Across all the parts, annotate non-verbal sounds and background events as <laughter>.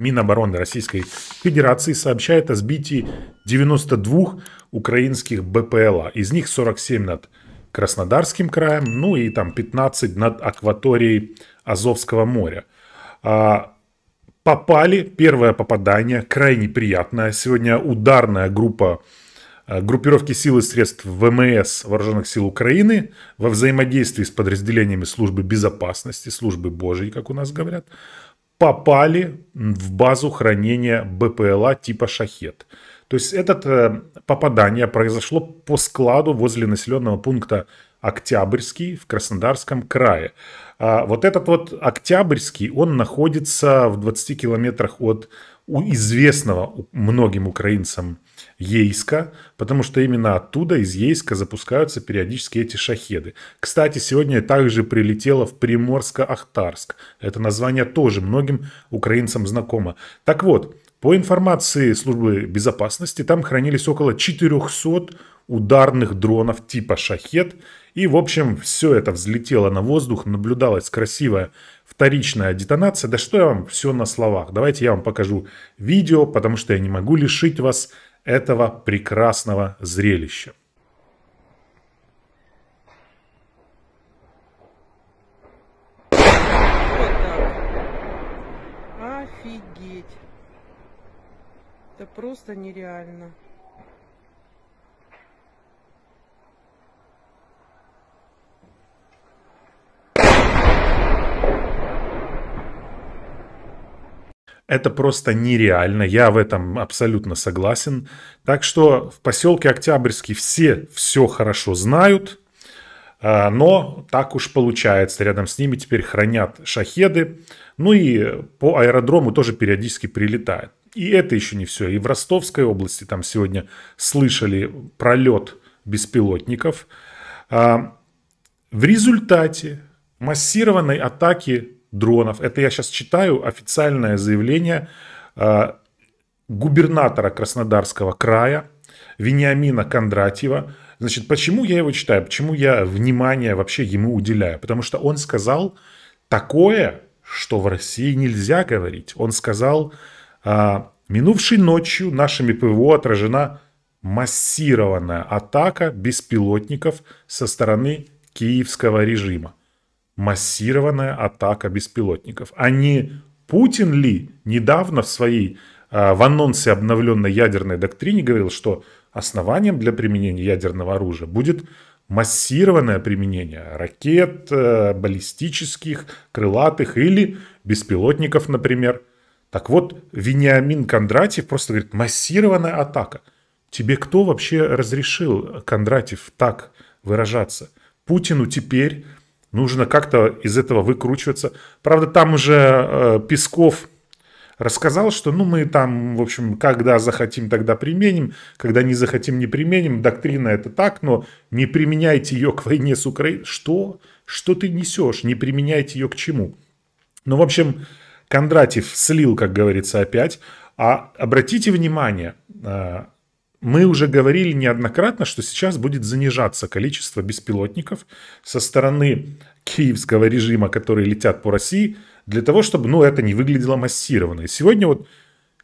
Минобороны Российской Федерации сообщает о сбитии 92 украинских БПЛА. Из них 47 над Краснодарским краем, ну и там 15 над акваторией Азовского моря. А, попали, первое попадание, крайне приятное. Сегодня ударная группа а, группировки сил и средств ВМС Вооруженных сил Украины во взаимодействии с подразделениями службы безопасности, службы Божьей, как у нас говорят, попали в базу хранения БПЛА типа «Шахет». То есть это э, попадание произошло по складу возле населенного пункта Октябрьский в Краснодарском крае. А вот этот вот Октябрьский, он находится в 20 километрах от известного многим украинцам Ейска, потому что именно оттуда, из Ейска, запускаются периодически эти шахеды. Кстати, сегодня также прилетело в Приморско-Ахтарск. Это название тоже многим украинцам знакомо. Так вот, по информации службы безопасности, там хранились около 400 ударных дронов типа «Шахет». И, в общем, все это взлетело на воздух, наблюдалась красивая вторичная детонация. Да что я вам все на словах. Давайте я вам покажу видео, потому что я не могу лишить вас этого прекрасного зрелища. Офигеть. Это просто нереально. Это просто нереально, я в этом абсолютно согласен. Так что в поселке Октябрьский все все хорошо знают, а, но так уж получается, рядом с ними теперь хранят шахеды, ну и по аэродрому тоже периодически прилетает. И это еще не все. И в Ростовской области там сегодня слышали пролет беспилотников. А, в результате массированной атаки дронов. Это я сейчас читаю официальное заявление а, губернатора Краснодарского края Вениамина Кондратьева. Значит, почему я его читаю, почему я внимание вообще ему уделяю? Потому что он сказал такое, что в России нельзя говорить. Он сказал, а, минувшей ночью нашими ПВО отражена массированная атака беспилотников со стороны киевского режима массированная атака беспилотников. А не Путин ли недавно в своей а, в анонсе обновленной ядерной доктрине говорил, что основанием для применения ядерного оружия будет массированное применение ракет, э, баллистических, крылатых или беспилотников, например. Так вот, Вениамин Кондратьев просто говорит, массированная атака. Тебе кто вообще разрешил, Кондратьев, так выражаться? Путину теперь Нужно как-то из этого выкручиваться. Правда, там уже э, Песков рассказал, что ну мы там, в общем, когда захотим, тогда применим, когда не захотим, не применим. Доктрина это так, но не применяйте ее к войне с Украиной. Что? Что ты несешь? Не применяйте ее к чему? Ну, в общем, Кондратьев слил, как говорится, опять. А обратите внимание, э, мы уже говорили неоднократно, что сейчас будет занижаться количество беспилотников со стороны киевского режима, которые летят по России, для того, чтобы ну, это не выглядело массированно. И сегодня вот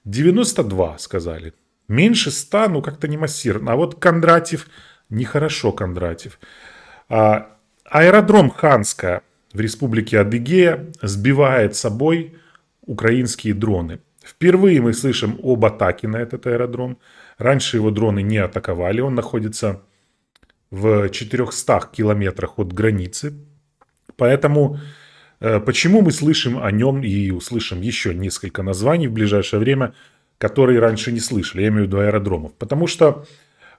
92 сказали. Меньше 100, ну как-то не массированно. А вот Кондратьев, нехорошо Кондратьев. А, аэродром Ханская в республике Адыгея сбивает с собой украинские дроны. Впервые мы слышим об атаке на этот аэродром. Раньше его дроны не атаковали, он находится в 400 километрах от границы. Поэтому э, почему мы слышим о нем и услышим еще несколько названий в ближайшее время, которые раньше не слышали, я имею в виду аэродромов. Потому что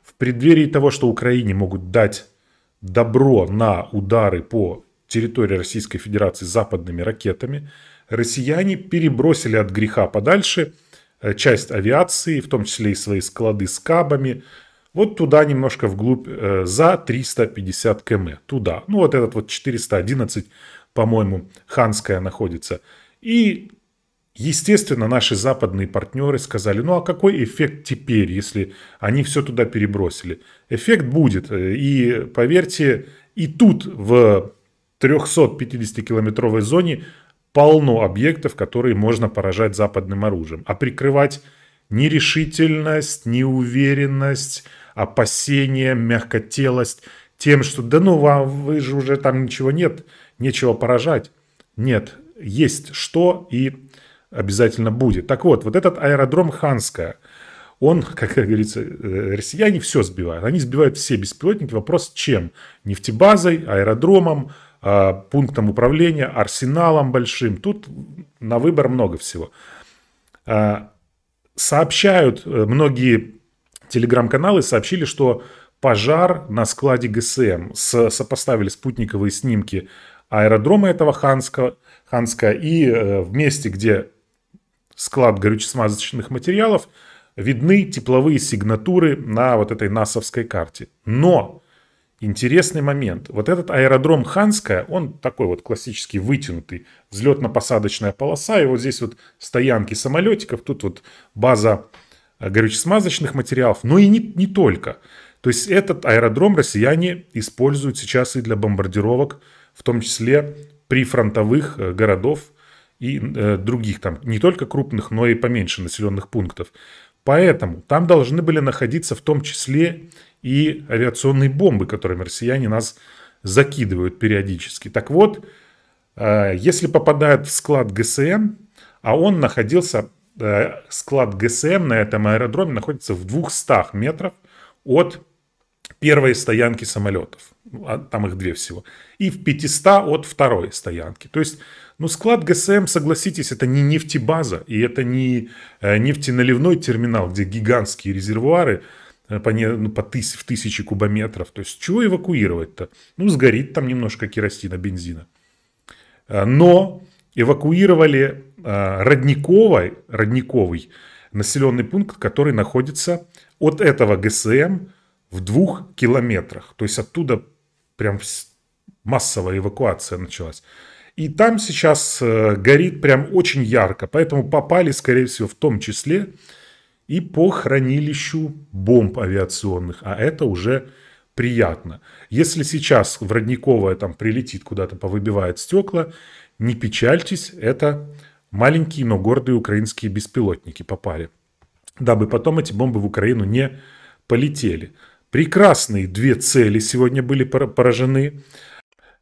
в преддверии того, что Украине могут дать добро на удары по территории Российской Федерации западными ракетами, россияне перебросили от греха подальше – Э, часть авиации, в том числе и свои склады с кабами, вот туда немножко вглубь, э, за 350 км, туда. Ну, вот этот вот 411, по-моему, ханская находится. И, естественно, наши западные партнеры сказали, ну, а какой эффект теперь, если они все туда перебросили? Эффект будет, э, и, поверьте, и тут в 350-километровой зоне полно объектов, которые можно поражать западным оружием. А прикрывать нерешительность, неуверенность, опасение, мягкотелость тем, что да ну вам, вы же уже там ничего нет, нечего поражать. Нет, есть что и обязательно будет. Так вот, вот этот аэродром Ханская, он, <laughs> как говорится, э, россияне все сбивают. Они сбивают все беспилотники. Вопрос чем? Нефтебазой, аэродромом, Э, пунктом управления, арсеналом большим. Тут на выбор много всего. Э, сообщают э, многие телеграм-каналы, сообщили, что пожар на складе ГСМ. сопоставили спутниковые снимки аэродрома этого Ханска, Ханска и в месте, где склад горюче-смазочных материалов, видны тепловые сигнатуры на вот этой насовской карте. Но Интересный момент. Вот этот аэродром Ханская, он такой вот классический вытянутый, взлетно-посадочная полоса, и вот здесь вот стоянки самолетиков, тут вот база э, горюче-смазочных материалов, но и не, не только. То есть этот аэродром россияне используют сейчас и для бомбардировок, в том числе при фронтовых э, городов и э, других там, не только крупных, но и поменьше населенных пунктов. Поэтому там должны были находиться в том числе и авиационные бомбы, которыми россияне нас закидывают периодически. Так вот, э, если попадает в склад ГСМ, а он находился, э, склад ГСМ на этом аэродроме находится в 200 метрах от первой стоянки самолетов. А, там их две всего. И в 500 от второй стоянки. То есть, ну, склад ГСМ, согласитесь, это не нефтебаза, и это не э, нефтеналивной терминал, где гигантские резервуары – Э, по, не, ну, по тыс, в тысячи кубометров. То есть чего эвакуировать-то? Ну, сгорит там немножко керосина, бензина. Э, но эвакуировали э, родниковый, родниковый населенный пункт, который находится от этого ГСМ в двух километрах. То есть оттуда прям массовая эвакуация началась. И там сейчас горит прям очень ярко, поэтому попали, скорее всего, в том числе и по хранилищу бомб авиационных, а это уже приятно. Если сейчас в Родниковое там прилетит куда-то, повыбивает стекла, не печальтесь, это маленькие, но гордые украинские беспилотники попали, дабы потом эти бомбы в Украину не полетели. Прекрасные две цели сегодня были поражены.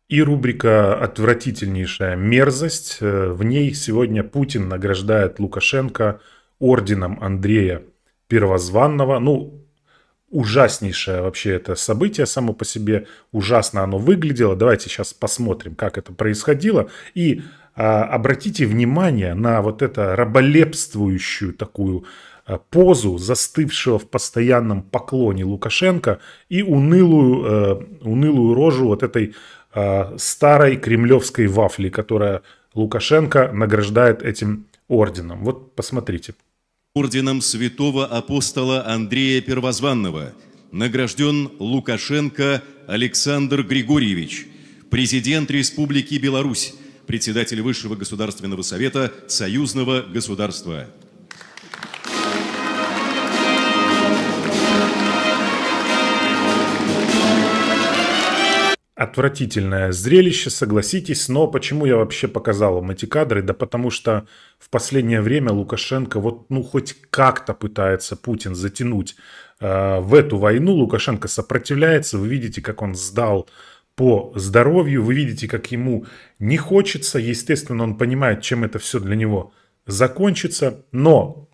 И рубрика «Отвратительнейшая мерзость». Э, в ней сегодня Путин награждает Лукашенко – орденом Андрея Первозванного. Ну, ужаснейшее вообще это событие само по себе. Ужасно оно выглядело. Давайте сейчас посмотрим, как это происходило. И а, обратите внимание на вот это раболепствующую такую а, позу застывшего в постоянном поклоне Лукашенко и унылую, а, унылую рожу вот этой а, старой кремлевской вафли, которая Лукашенко награждает этим орденом. Вот посмотрите. Орденом святого апостола Андрея Первозванного награжден Лукашенко Александр Григорьевич, президент Республики Беларусь, председатель Высшего государственного совета Союзного государства. Отвратительное зрелище, согласитесь, но почему я вообще показал вам эти кадры? Да потому что в последнее время Лукашенко вот ну хоть как-то пытается Путин затянуть э, в эту войну. Лукашенко сопротивляется, вы видите, как он сдал по здоровью, вы видите, как ему не хочется. Естественно, он понимает, чем это все для него закончится, но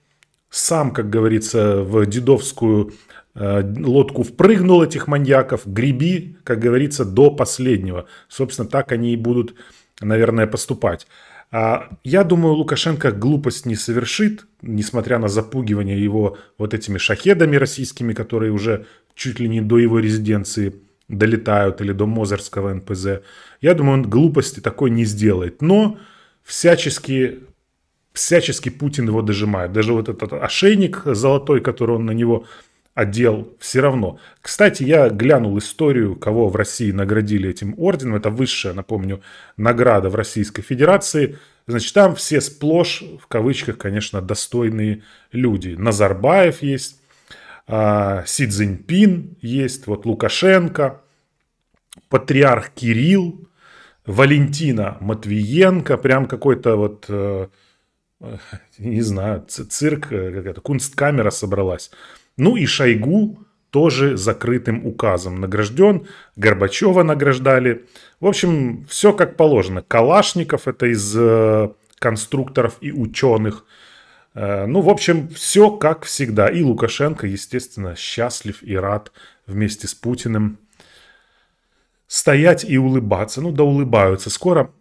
сам, как говорится, в дедовскую Э, лодку впрыгнул этих маньяков, греби, как говорится, до последнего. Собственно, так они и будут, наверное, поступать. А, я думаю, Лукашенко глупость не совершит, несмотря на запугивание его вот этими шахедами российскими, которые уже чуть ли не до его резиденции долетают или до Мозерского НПЗ. Я думаю, он глупости такой не сделает. Но всячески, всячески Путин его дожимает. Даже вот этот ошейник золотой, который он на него отдел все равно. Кстати, я глянул историю, кого в России наградили этим орденом. Это высшая, напомню, награда в Российской Федерации. Значит, там все сплошь, в кавычках, конечно, достойные люди. Назарбаев есть, а, Си Цзиньпин есть, вот Лукашенко, патриарх Кирилл, Валентина Матвиенко, прям какой-то вот, э, э, не знаю, цирк, э, какая-то кунсткамера собралась. Ну и Шойгу тоже закрытым указом награжден. Горбачева награждали. В общем, все как положено. Калашников это из э, конструкторов и ученых. Э, ну, в общем, все как всегда. И Лукашенко, естественно, счастлив и рад вместе с Путиным стоять и улыбаться. Ну да улыбаются. Скоро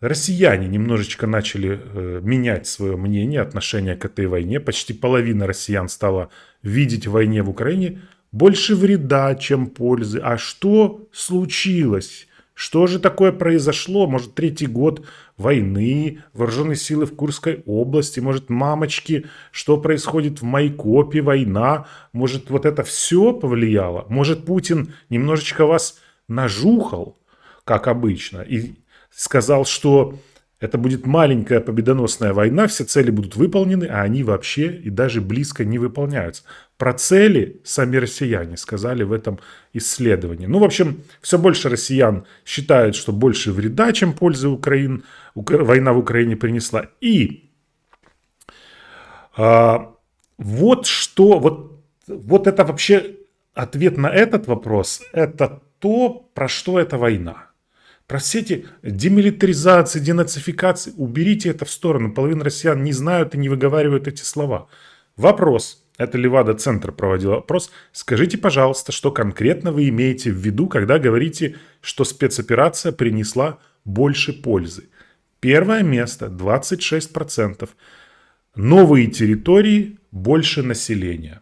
россияне немножечко начали э, менять свое мнение, отношение к этой войне. Почти половина россиян стала видеть в войне в Украине больше вреда, чем пользы. А что случилось? Что же такое произошло? Может, третий год войны, вооруженные силы в Курской области, может, мамочки, что происходит в Майкопе, война, может, вот это все повлияло? Может, Путин немножечко вас нажухал, как обычно, и сказал, что это будет маленькая победоносная война, все цели будут выполнены, а они вообще и даже близко не выполняются. Про цели сами россияне сказали в этом исследовании. Ну, в общем, все больше россиян считают, что больше вреда, чем пользы Украин, Укра... война в Украине принесла. И а, вот что, вот, вот это вообще ответ на этот вопрос, это то, про что эта война. Про все эти демилитаризации, денацификации, уберите это в сторону. Половина россиян не знают и не выговаривают эти слова. Вопрос. Это Левада-центр проводил опрос. Скажите, пожалуйста, что конкретно вы имеете в виду, когда говорите, что спецоперация принесла больше пользы? Первое место 26%. Новые территории, больше населения.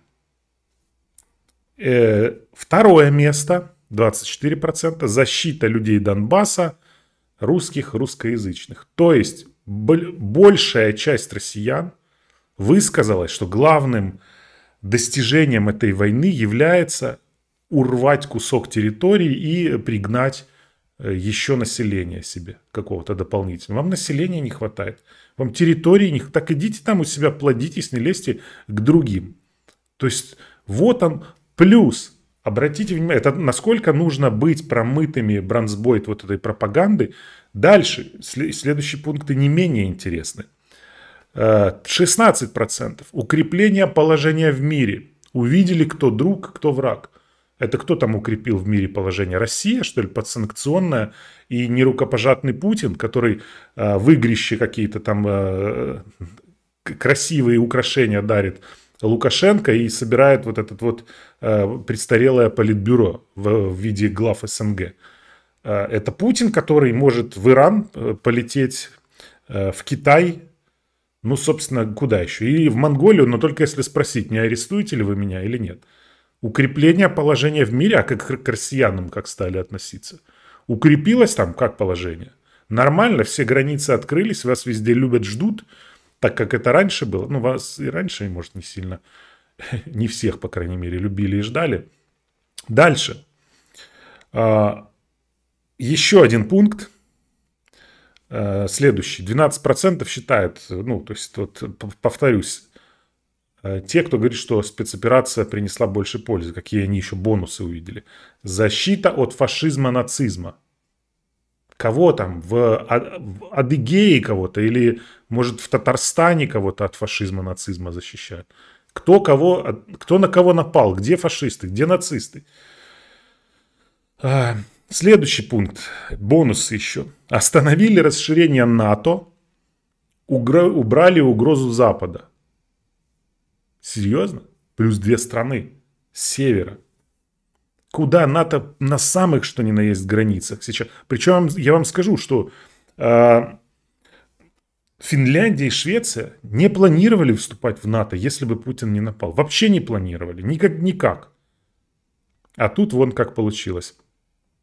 Э, второе место 24%, защита людей Донбасса, русских, русскоязычных. То есть большая часть россиян высказалась, что главным достижением этой войны является урвать кусок территории и пригнать э, еще население себе какого-то дополнительного. Вам населения не хватает, вам территории не хватает. Так идите там у себя, плодитесь, не лезьте к другим. То есть вот он плюс Обратите внимание, это насколько нужно быть промытыми бронзбойт вот этой пропаганды. Дальше, следующие пункты не менее интересны. 16%. Э, Укрепление положения в мире. Увидели, кто друг, кто враг. Это кто там укрепил в мире положение? Россия, что ли, подсанкционная и нерукопожатный Путин, который э, выгрище какие-то там э, красивые украшения дарит Лукашенко и собирает вот этот вот э, престарелое политбюро в, в виде глав СНГ. Э, это Путин, который может в Иран э, полететь, э, в Китай, ну, собственно, куда еще? И в Монголию, но только если спросить, не арестуете ли вы меня или нет. Укрепление положения в мире, а как к россиянам как стали относиться? Укрепилось там как положение? Нормально, все границы открылись, вас везде любят, ждут – так как это раньше было, ну, вас и раньше, может, не сильно, <laughs> не всех, по крайней мере, любили и ждали. Дальше. А, еще один пункт, а, следующий. 12% считают, ну, то есть, вот, повторюсь, а, те, кто говорит, что спецоперация принесла больше пользы, какие они еще бонусы увидели. Защита от фашизма, нацизма кого там, а, в Адыгее кого-то или, может, в Татарстане кого-то от фашизма, нацизма защищают. Кто, кого, кто на кого напал, где фашисты, где нацисты. А, следующий пункт, бонус еще. Остановили расширение НАТО, убрали угрозу Запада. Серьезно? Плюс две страны с севера куда НАТО на самых, что ни на есть, границах сейчас. Причем я вам скажу, что э, Финляндия и Швеция не планировали вступать в НАТО, если бы Путин не напал. Вообще не планировали, никак, никак. А тут вон как получилось.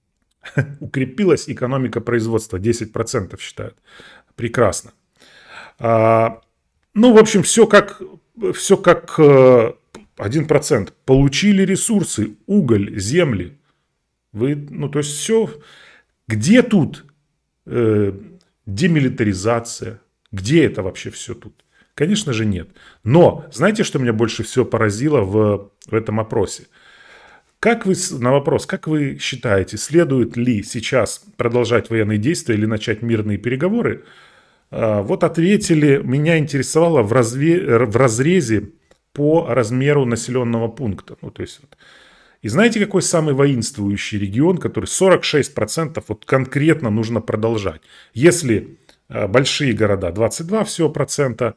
<laughs> Укрепилась экономика производства, 10% считают. Прекрасно. А, ну, в общем, все как, все как э, один процент Получили ресурсы, уголь, земли. Вы, ну, то есть все. Где тут э, демилитаризация? Где это вообще все тут? Конечно же нет. Но знаете, что меня больше всего поразило в, в этом опросе? Как вы, на вопрос, как вы считаете, следует ли сейчас продолжать военные действия или начать мирные переговоры, а, вот ответили, меня интересовало в, разве, в разрезе по размеру населенного пункта. Ну, то есть, вот. И знаете, какой самый воинствующий регион, который 46% вот конкретно нужно продолжать? Если э, большие города 22 всего процента,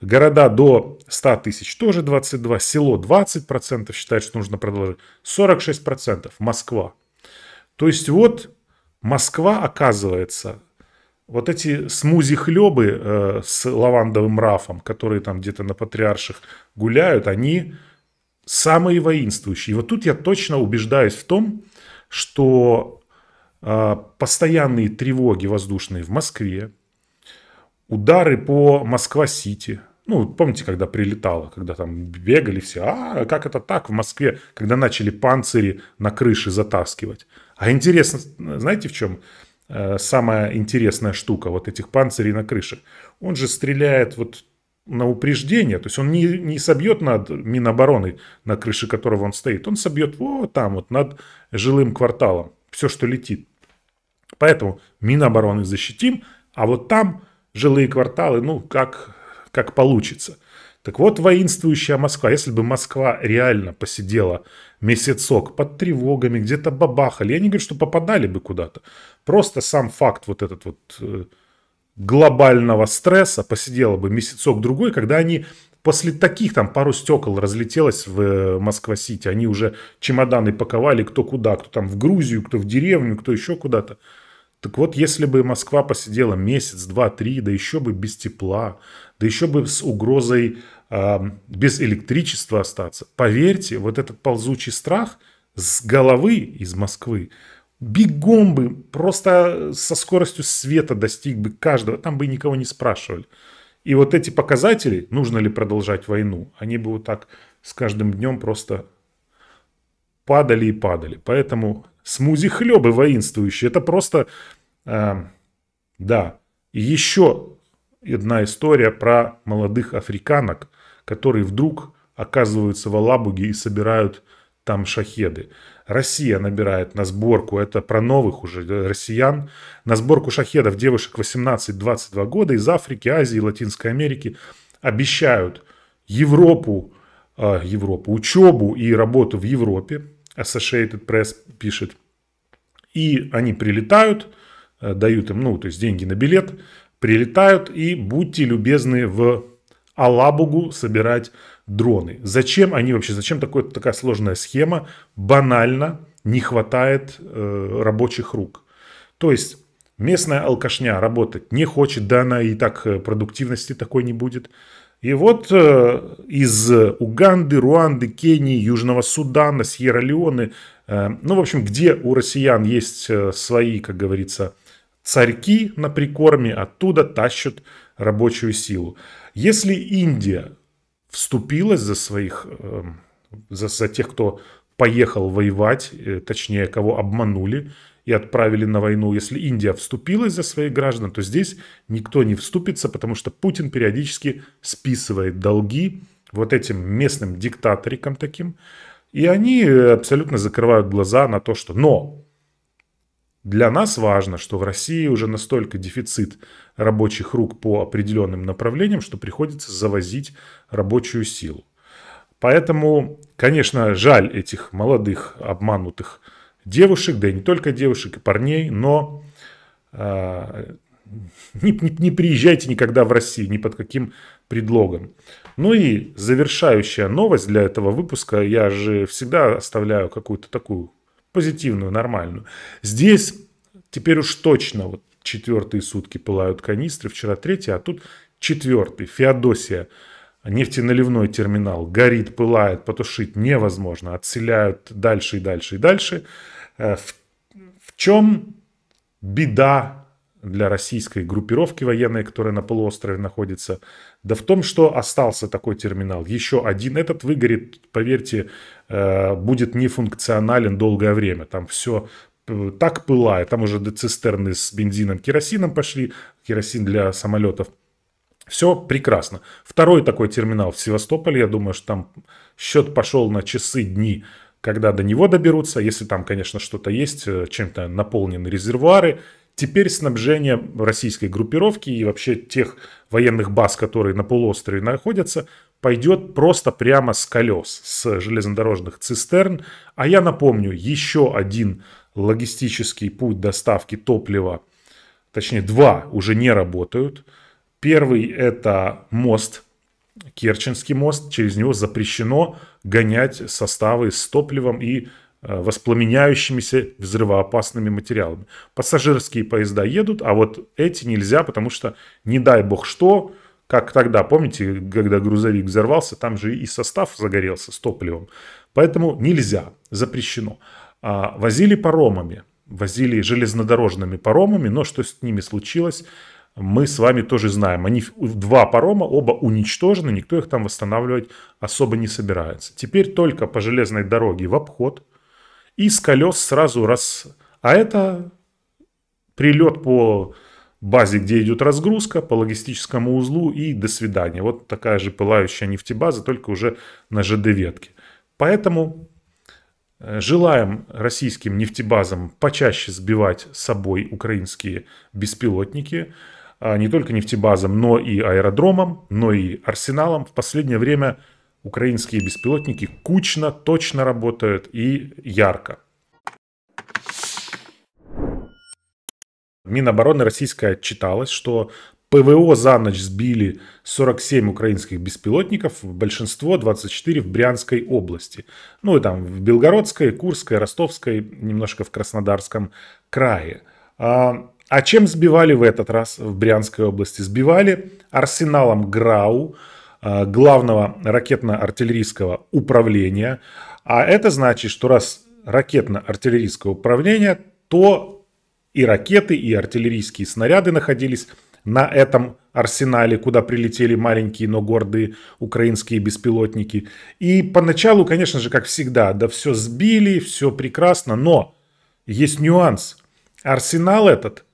города до 100 тысяч тоже 22, село 20 процентов считает, что нужно продолжать, 46 процентов Москва. То есть вот Москва оказывается вот эти смузи-хлебы э, с лавандовым рафом, которые там где-то на патриарших гуляют, они самые воинствующие. И вот тут я точно убеждаюсь в том, что э, постоянные тревоги воздушные в Москве, удары по Москва-Сити, ну, помните, когда прилетало, когда там бегали все, а как это так в Москве, когда начали панцири на крыше затаскивать. А интересно, знаете в чем Э, самая интересная штука вот этих панцирей на крыше. Он же стреляет вот на упреждение, то есть он не, не собьет над Минобороны, на крыше которого он стоит, он собьет вот там вот над жилым кварталом, все, что летит. Поэтому Минобороны защитим, а вот там жилые кварталы, ну, как, как получится. Так вот, воинствующая Москва, если бы Москва реально посидела месяцок под тревогами, где-то бабахали, я не говорю, что попадали бы куда-то, просто сам факт вот этот вот э, глобального стресса посидела бы месяцок-другой, когда они после таких там пару стекол разлетелось в э, Москва-Сити, они уже чемоданы паковали кто куда, кто там в Грузию, кто в деревню, кто еще куда-то. Так вот, если бы Москва посидела месяц, два, три, да еще бы без тепла, да еще бы с угрозой а, без электричества остаться. Поверьте, вот этот ползучий страх с головы из Москвы бегом бы, просто со скоростью света достиг бы каждого, там бы никого не спрашивали. И вот эти показатели, нужно ли продолжать войну, они бы вот так с каждым днем просто падали и падали. Поэтому смузи хлебы воинствующие, это просто, э, да, еще одна история про молодых африканок, которые вдруг оказываются в Алабуге и собирают там шахеды. Россия набирает на сборку, это про новых уже россиян, на сборку шахедов девушек 18-22 года из Африки, Азии, Латинской Америки обещают Европу, э, Европу, учебу и работу в Европе. Associated Press пишет. И они прилетают, э, дают им, ну, то есть деньги на билет, прилетают и будьте любезны в Алабугу собирать дроны. Зачем они вообще, зачем такой, такая сложная схема? Банально не хватает э, рабочих рук. То есть местная алкашня работать не хочет, да она и так э, продуктивности такой не будет. И вот э, из Уганды, Руанды, Кении, Южного Судана, Сьерра-Леоны, э, ну, в общем, где у россиян есть э, свои, как говорится, Царьки на прикорме оттуда тащат рабочую силу. Если Индия вступилась за своих, эм, за, за тех, кто поехал воевать, э, точнее, кого обманули и отправили на войну, если Индия вступилась за своих граждан, то здесь никто не вступится, потому что Путин периодически списывает долги вот этим местным диктаторикам таким, и они абсолютно закрывают глаза на то, что... Но для нас важно, что в России уже настолько дефицит рабочих рук по определенным направлениям, что приходится завозить рабочую силу. Поэтому, конечно, жаль этих молодых обманутых девушек, да и не только девушек и парней, но э, не, не, не приезжайте никогда в Россию ни под каким предлогом. Ну и завершающая новость для этого выпуска. Я же всегда оставляю какую-то такую позитивную, нормальную. Здесь теперь уж точно вот четвертые сутки пылают канистры, вчера третий, а тут четвертый. Феодосия, нефтеналивной терминал, горит, пылает, потушить невозможно, отселяют дальше и дальше и дальше. Э, в, в чем беда для российской группировки военной, которая на полуострове находится. Да в том, что остался такой терминал. Еще один этот выгорит, поверьте, э, будет нефункционален долгое время. Там все э, так пылает. Там уже цистерны с бензином, керосином пошли. Керосин для самолетов. Все прекрасно. Второй такой терминал в Севастополе, я думаю, что там счет пошел на часы, дни, когда до него доберутся, если там, конечно, что-то есть, э, чем-то наполнены резервуары – Теперь снабжение российской группировки и вообще тех военных баз, которые на полуострове находятся, пойдет просто прямо с колес, с железнодорожных цистерн. А я напомню, еще один логистический путь доставки топлива, точнее два уже не работают. Первый это мост, Керченский мост, через него запрещено гонять составы с топливом и Э, воспламеняющимися взрывоопасными материалами. Пассажирские поезда едут, а вот эти нельзя, потому что не дай бог что, как тогда, помните, когда грузовик взорвался, там же и состав загорелся с топливом. Поэтому нельзя, запрещено. А возили паромами, возили железнодорожными паромами, но что с ними случилось, мы с вами тоже знаем. Они два парома, оба уничтожены, никто их там восстанавливать особо не собирается. Теперь только по железной дороге в обход – и с колес сразу раз... А это прилет по базе, где идет разгрузка, по логистическому узлу и до свидания. Вот такая же пылающая нефтебаза, только уже на ЖД-ветке. Поэтому э, желаем российским нефтебазам почаще сбивать с собой украинские беспилотники, а не только нефтебазам, но и аэродромам, но и арсеналам. В последнее время Украинские беспилотники кучно, точно работают и ярко. Минобороны российская отчиталась, что ПВО за ночь сбили 47 украинских беспилотников, большинство 24 в Брянской области. Ну и там в Белгородской, Курской, Ростовской, немножко в Краснодарском крае. А, а чем сбивали в этот раз в Брянской области? Сбивали арсеналом ГРАУ, Э, главного ракетно-артиллерийского управления. А это значит, что раз ракетно-артиллерийское управление, то и ракеты, и артиллерийские снаряды находились на этом арсенале, куда прилетели маленькие, но гордые украинские беспилотники. И поначалу, конечно же, как всегда, да все сбили, все прекрасно, но есть нюанс. Арсенал этот –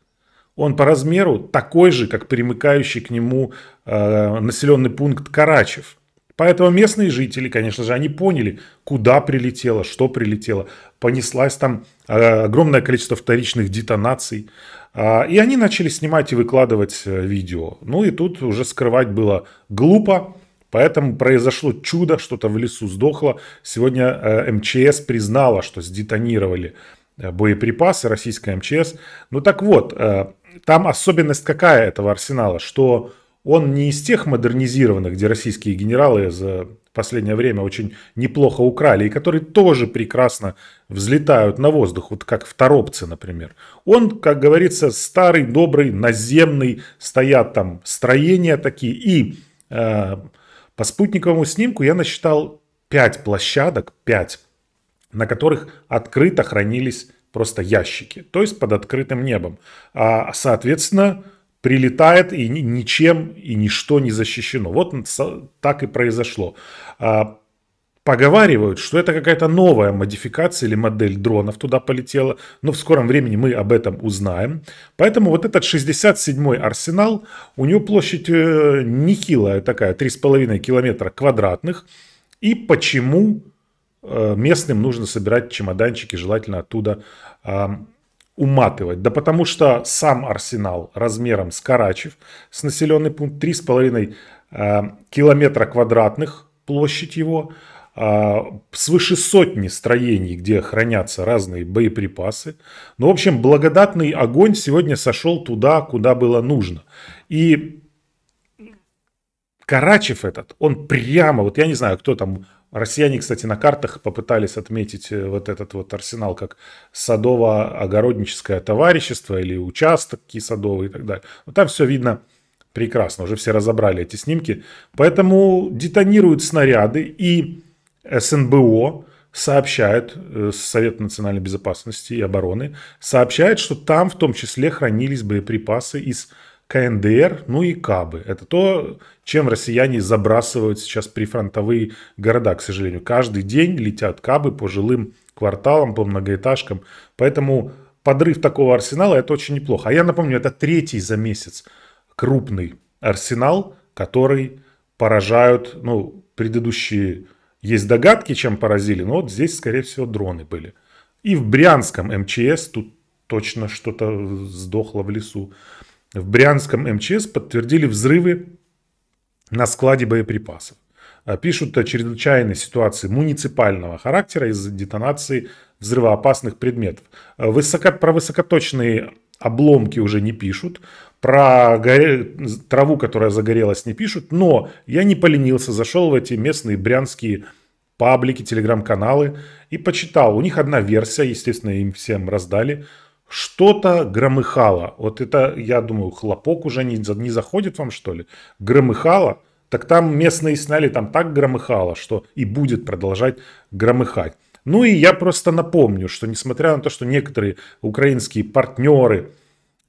он по размеру такой же, как примыкающий к нему э, населенный пункт Карачев. Поэтому местные жители, конечно же, они поняли, куда прилетело, что прилетело. Понеслась там э, огромное количество вторичных детонаций. А, и они начали снимать и выкладывать э, видео. Ну и тут уже скрывать было глупо. Поэтому произошло чудо, что-то в лесу сдохло. Сегодня э, МЧС признала, что сдетонировали боеприпасы, российской МЧС. Ну так вот, там особенность какая этого арсенала, что он не из тех модернизированных, где российские генералы за последнее время очень неплохо украли, и которые тоже прекрасно взлетают на воздух, вот как в Торопце, например. Он, как говорится, старый, добрый, наземный, стоят там строения такие, и э, по спутниковому снимку я насчитал 5 площадок, 5, на которых открыто хранились просто ящики, то есть под открытым небом. А, соответственно, прилетает и ничем и ничто не защищено. Вот так и произошло. А, поговаривают, что это какая-то новая модификация или модель дронов туда полетела, но в скором времени мы об этом узнаем. Поэтому вот этот 67-й арсенал, у него площадь э, нехилая такая, 3,5 километра квадратных. И почему Э, местным нужно собирать чемоданчики, желательно оттуда а, уматывать. Да потому что сам арсенал размером с Карачев, с населенный пункт 3,5 э, километра квадратных, площадь его, э, свыше сотни строений, где хранятся разные боеприпасы. Ну, в общем, благодатный огонь сегодня сошел туда, куда было нужно. И Карачев этот, он прямо, вот я не знаю, кто там Россияне, кстати, на картах попытались отметить э, вот этот вот арсенал как садово-огородническое товарищество или участок садовые и так далее. Но там все видно прекрасно, уже все разобрали эти снимки. Поэтому детонируют снаряды и СНБО сообщает, э, Совет национальной безопасности и обороны, сообщает, что там в том числе хранились боеприпасы из КНДР, ну и Кабы. Это то, чем россияне забрасывают сейчас прифронтовые города, к сожалению. Каждый день летят Кабы по жилым кварталам, по многоэтажкам. Поэтому подрыв такого арсенала это очень неплохо. А я напомню, это третий за месяц крупный арсенал, который поражают, ну, предыдущие есть догадки, чем поразили, но вот здесь, скорее всего, дроны были. И в Брянском МЧС тут точно что-то сдохло в лесу в Брянском МЧС подтвердили взрывы на складе боеприпасов. Э, пишут о чрезвычайной ситуации муниципального характера из-за детонации взрывоопасных предметов. Э, высоко, про высокоточные обломки уже не пишут, про горе... траву, которая загорелась, не пишут, но я не поленился, зашел в эти местные брянские паблики, телеграм-каналы и почитал. У них одна версия, естественно, им всем раздали – что-то громыхало. Вот это, я думаю, хлопок уже не, не заходит вам, что ли? Громыхало? Так там местные сняли, там так громыхало, что и будет продолжать громыхать. Ну и я просто напомню, что несмотря на то, что некоторые украинские партнеры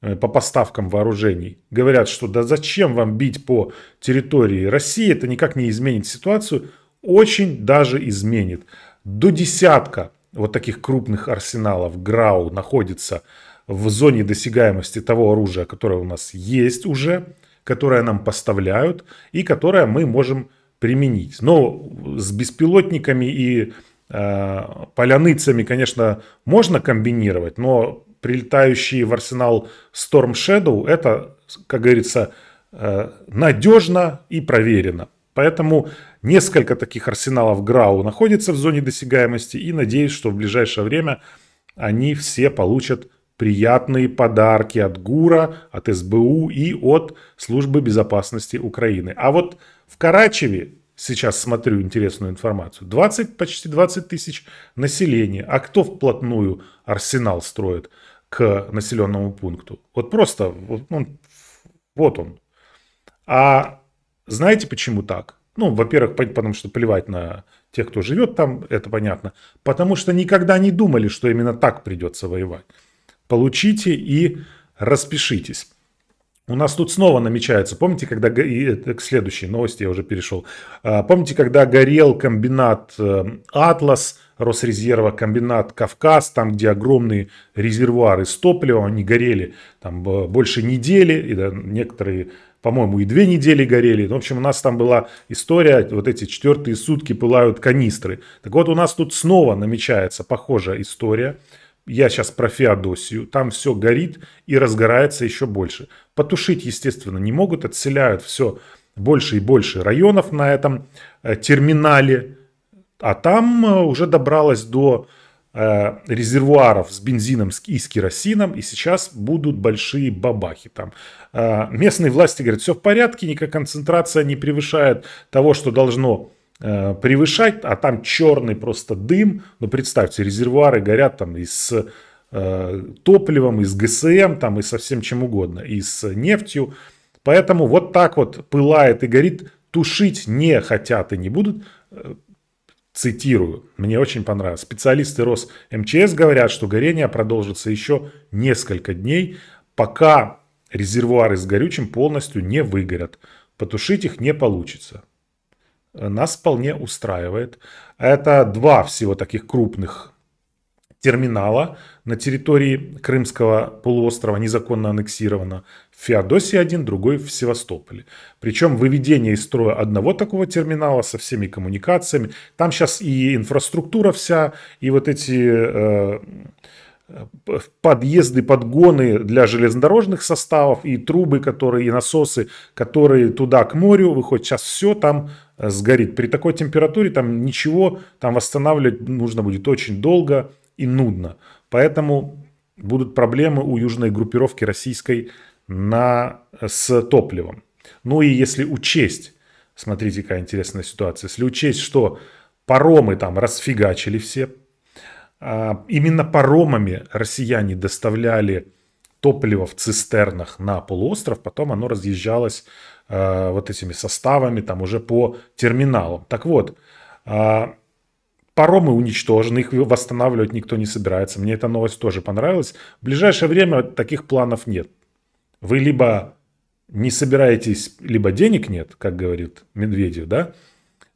э, по поставкам вооружений говорят, что да зачем вам бить по территории России, это никак не изменит ситуацию, очень даже изменит. До десятка вот таких крупных арсеналов ГРАУ находится в зоне досягаемости того оружия, которое у нас есть уже, которое нам поставляют и которое мы можем применить. Но с беспилотниками и э, поляныцами, конечно, можно комбинировать, но прилетающие в арсенал Storm Shadow, это, как говорится, э, надежно и проверено. Поэтому Несколько таких арсеналов ГРАУ находится в зоне досягаемости и надеюсь, что в ближайшее время они все получат приятные подарки от ГУРа, от СБУ и от Службы безопасности Украины. А вот в Карачеве, сейчас смотрю интересную информацию, 20, почти 20 тысяч населения. А кто вплотную арсенал строит к населенному пункту? Вот просто, вот он, ну, вот он. А знаете почему так? Ну, во-первых, потому что плевать на тех, кто живет там, это понятно. Потому что никогда не думали, что именно так придется воевать. Получите и распишитесь. У нас тут снова намечается, помните, когда, и это к следующей новости я уже перешел, а, помните, когда горел комбинат э, «Атлас», Росрезерва, комбинат «Кавказ», там, где огромные резервуары с топливом, они горели там э, больше недели, и да, некоторые по-моему, и две недели горели. Ну, в общем, у нас там была история, вот эти четвертые сутки пылают канистры. Так вот, у нас тут снова намечается похожая история. Я сейчас про Феодосию. Там все горит и разгорается еще больше. Потушить, естественно, не могут. Отселяют все больше и больше районов на этом э, терминале. А там э, уже добралась до Э, резервуаров с бензином и с керосином, и сейчас будут большие бабахи там. Э, местные власти говорят, все в порядке, никакая концентрация не превышает того, что должно э, превышать, а там черный просто дым. Ну, представьте, резервуары горят там и с топливом, и с ГСМ, там, и со всем чем угодно, и с нефтью. Поэтому вот так вот пылает и горит, тушить не хотят и не будут, Цитирую, мне очень понравилось. Специалисты РосМЧС говорят, что горение продолжится еще несколько дней, пока резервуары с горючим полностью не выгорят. Потушить их не получится. Нас вполне устраивает. Это два всего таких крупных терминала на территории Крымского полуострова, незаконно аннексировано в Феодосии один, другой в Севастополе. Причем выведение из строя одного такого терминала со всеми коммуникациями. Там сейчас и инфраструктура вся, и вот эти э, подъезды, подгоны для железнодорожных составов, и трубы, которые, и насосы, которые туда к морю выходят. Сейчас все там э, сгорит. При такой температуре там ничего, там восстанавливать нужно будет очень долго и нудно. Поэтому будут проблемы у южной группировки российской на, с топливом. Ну и если учесть, смотрите, какая интересная ситуация, если учесть, что паромы там расфигачили все, а, именно паромами россияне доставляли топливо в цистернах на полуостров, потом оно разъезжалось э, вот этими составами там уже по терминалам. Так вот, а, паромы уничтожены, их восстанавливать никто не собирается. Мне эта новость тоже понравилась. В ближайшее время таких планов нет. Вы либо не собираетесь, либо денег нет, как говорит Медведев, да,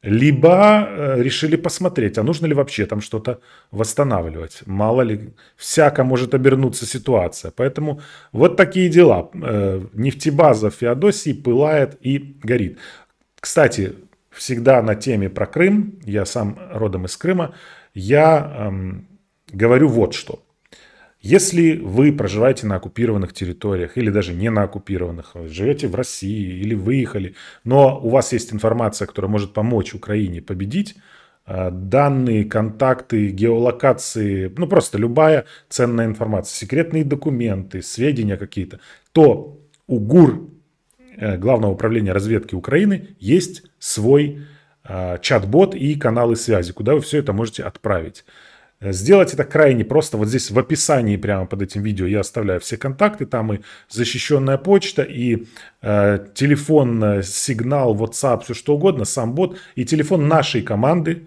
либо э, решили посмотреть, а нужно ли вообще там что-то восстанавливать. Мало ли, всяко может обернуться ситуация. Поэтому вот такие дела. Э, нефтебаза в Феодосии пылает и горит. Кстати, всегда на теме про Крым, я сам родом из Крыма, я эм, говорю вот что. Если вы проживаете на оккупированных территориях или даже не на оккупированных, живете в России или выехали, но у вас есть информация, которая может помочь Украине победить, э, данные, контакты, геолокации, ну просто любая ценная информация, секретные документы, сведения какие-то, то у ГУР, э, Главного управления разведки Украины, есть свой э, чат-бот и каналы связи, куда вы все это можете отправить. Э, сделать это крайне просто. Вот здесь в описании прямо под этим видео я оставляю все контакты. Там и защищенная почта, и э, телефон, э, сигнал, WhatsApp, все что угодно, сам бот. И телефон нашей команды,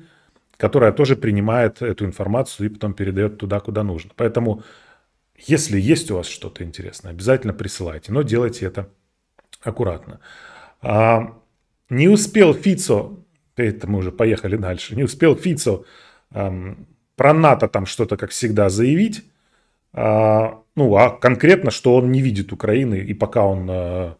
которая тоже принимает эту информацию и потом передает туда, куда нужно. Поэтому, если есть у вас что-то интересное, обязательно присылайте. Но делайте это аккуратно. А, не успел Фицо, это мы уже поехали дальше, не успел Фицо... Эм, про НАТО там что-то, как всегда, заявить. А, ну, а конкретно, что он не видит Украины, и пока он а,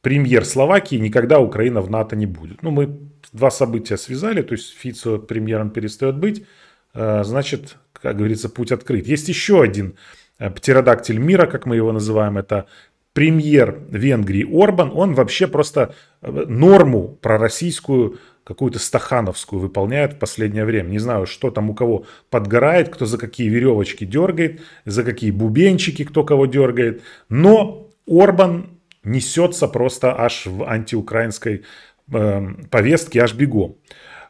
премьер Словакии, никогда Украина в НАТО не будет. Ну, мы два события связали, то есть Фицо премьером перестает быть, а, значит, как говорится, путь открыт. Есть еще один птеродактиль мира, как мы его называем, это премьер Венгрии Орбан, он вообще просто норму пророссийскую какую-то стахановскую выполняет в последнее время. Не знаю, что там у кого подгорает, кто за какие веревочки дергает, за какие бубенчики кто кого дергает. Но Орбан несется просто аж в антиукраинской э, повестке, аж бегом.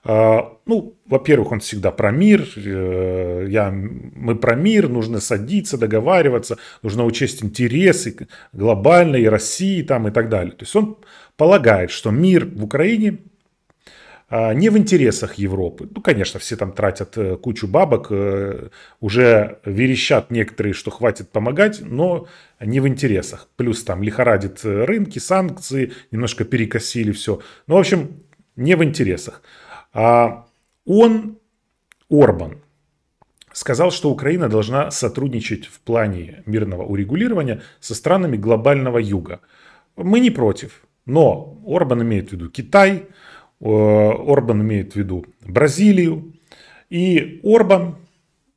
Э, ну, во-первых, он всегда про мир. Э, я, мы про мир, нужно садиться, договариваться, нужно учесть интересы глобальной России там, и так далее. То есть он полагает, что мир в Украине а, не в интересах Европы. Ну, конечно, все там тратят э, кучу бабок, э, уже верещат некоторые, что хватит помогать, но не в интересах. Плюс там лихорадит э, рынки, санкции, немножко перекосили все. Ну, в общем, не в интересах. А, он, Орбан, сказал, что Украина должна сотрудничать в плане мирного урегулирования со странами глобального юга. Мы не против, но Орбан имеет в виду Китай – Э, Орбан имеет в виду Бразилию. И Орбан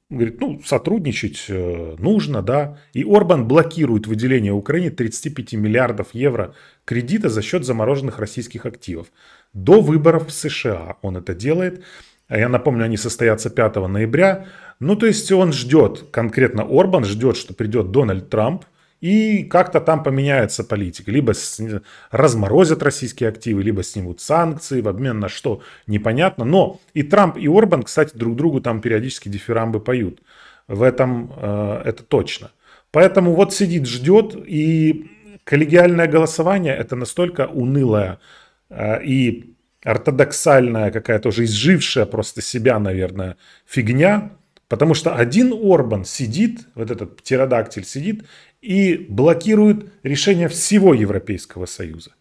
говорит, ну, сотрудничать э, нужно, да. И Орбан блокирует выделение Украине 35 миллиардов евро кредита за счет замороженных российских активов. До выборов в США он это делает. А я напомню, они состоятся 5 ноября. Ну, то есть он ждет, конкретно Орбан ждет, что придет Дональд Трамп и как-то там поменяется политика. Либо с... разморозят российские активы, либо снимут санкции, в обмен на что, непонятно. Но и Трамп, и Орбан, кстати, друг другу там периодически дифирамбы поют. В этом э, это точно. Поэтому вот сидит, ждет, и коллегиальное голосование это настолько унылое э, и ортодоксальная какая-то уже изжившая просто себя, наверное, фигня, Потому что один Орбан сидит, вот этот птеродактиль сидит и блокирует решение всего Европейского Союза.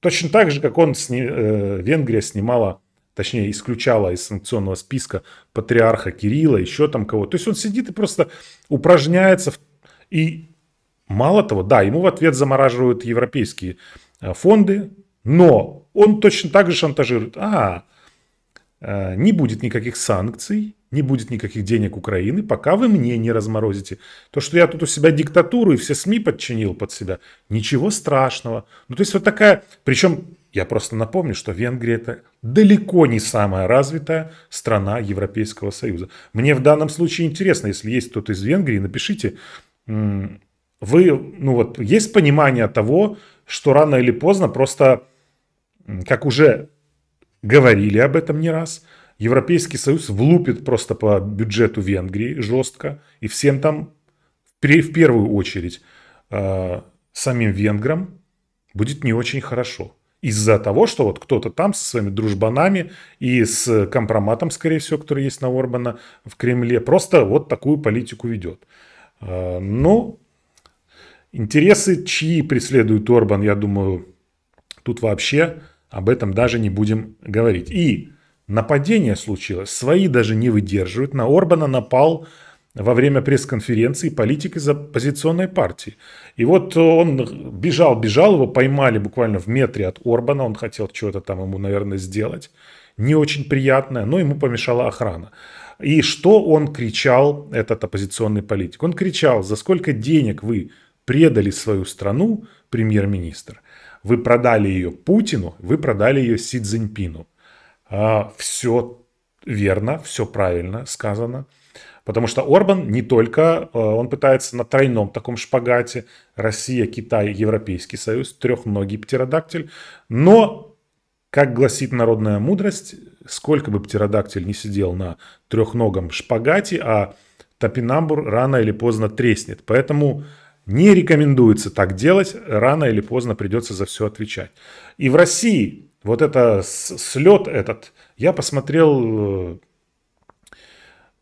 Точно так же, как он, сни... Э, Венгрия снимала, точнее, исключала из санкционного списка патриарха Кирилла, еще там кого-то. есть он сидит и просто упражняется. В... И мало того, да, ему в ответ замораживают европейские э, фонды, но он точно так же шантажирует. А, Э, не будет никаких санкций, не будет никаких денег Украины, пока вы мне не разморозите. То, что я тут у себя диктатуру и все СМИ подчинил под себя, ничего страшного. Ну, то есть вот такая... Причем я просто напомню, что Венгрия это далеко не самая развитая страна Европейского Союза. Мне в данном случае интересно, если есть кто-то из Венгрии, напишите, вы, ну вот, есть понимание того, что рано или поздно просто, как уже говорили об этом не раз. Европейский Союз влупит просто по бюджету Венгрии жестко, и всем там, в первую очередь, а, самим венграм будет не очень хорошо. Из-за того, что вот кто-то там со своими дружбанами и с компроматом, скорее всего, который есть на Орбана в Кремле, просто вот такую политику ведет. А, ну, интересы, чьи преследует Орбан, я думаю, тут вообще об этом даже не будем говорить. И нападение случилось. Свои даже не выдерживают. На Орбана напал во время пресс-конференции политик из оппозиционной партии. И вот он бежал, бежал, его поймали буквально в метре от Орбана, он хотел что-то там ему, наверное, сделать, не очень приятное, но ему помешала охрана. И что он кричал, этот оппозиционный политик? Он кричал, за сколько денег вы предали свою страну, премьер-министр, вы продали ее Путину, вы продали ее Си Цзиньпину. А, все верно, все правильно сказано. Потому что Орбан не только, э, он пытается на тройном таком шпагате Россия, Китай, Европейский Союз, трехногий птеродактиль, но как гласит народная мудрость, сколько бы птеродактиль не сидел на трехногом шпагате, а топинамбур рано или поздно треснет. Поэтому не рекомендуется так делать, рано или поздно придется за все отвечать. И в России вот это слет этот, я посмотрел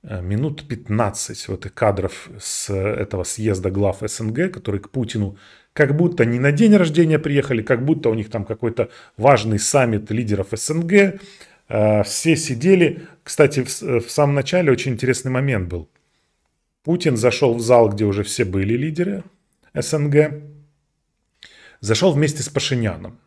э, минут 15 вот и кадров с этого съезда глав СНГ, которые к Путину как будто не на день рождения приехали, как будто у них там какой-то важный саммит лидеров СНГ. Э, все сидели. Кстати, в самом начале очень интересный момент был. Путин зашел в зал, где уже все были лидеры СНГ, зашел вместе с Пашиняном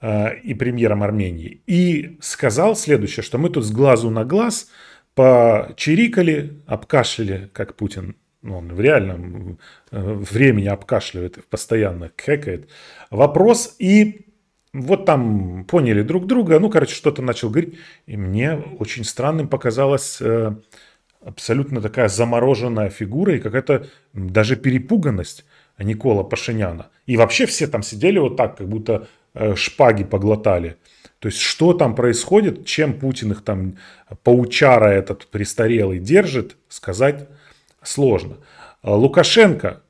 э, и премьером Армении и сказал следующее, что мы тут с глазу на глаз почирикали, обкашляли, как Путин ну, он в реальном э, времени обкашливает, постоянно хэкает вопрос. И вот там поняли друг друга, ну, короче, что-то начал говорить. И мне очень странным показалась э, абсолютно такая замороженная фигура и какая-то даже перепуганность. Никола Пашиняна. И вообще все там сидели вот так, как будто э, шпаги поглотали. То есть, что там происходит, чем Путин их там, паучара этот престарелый держит, сказать сложно. А Лукашенко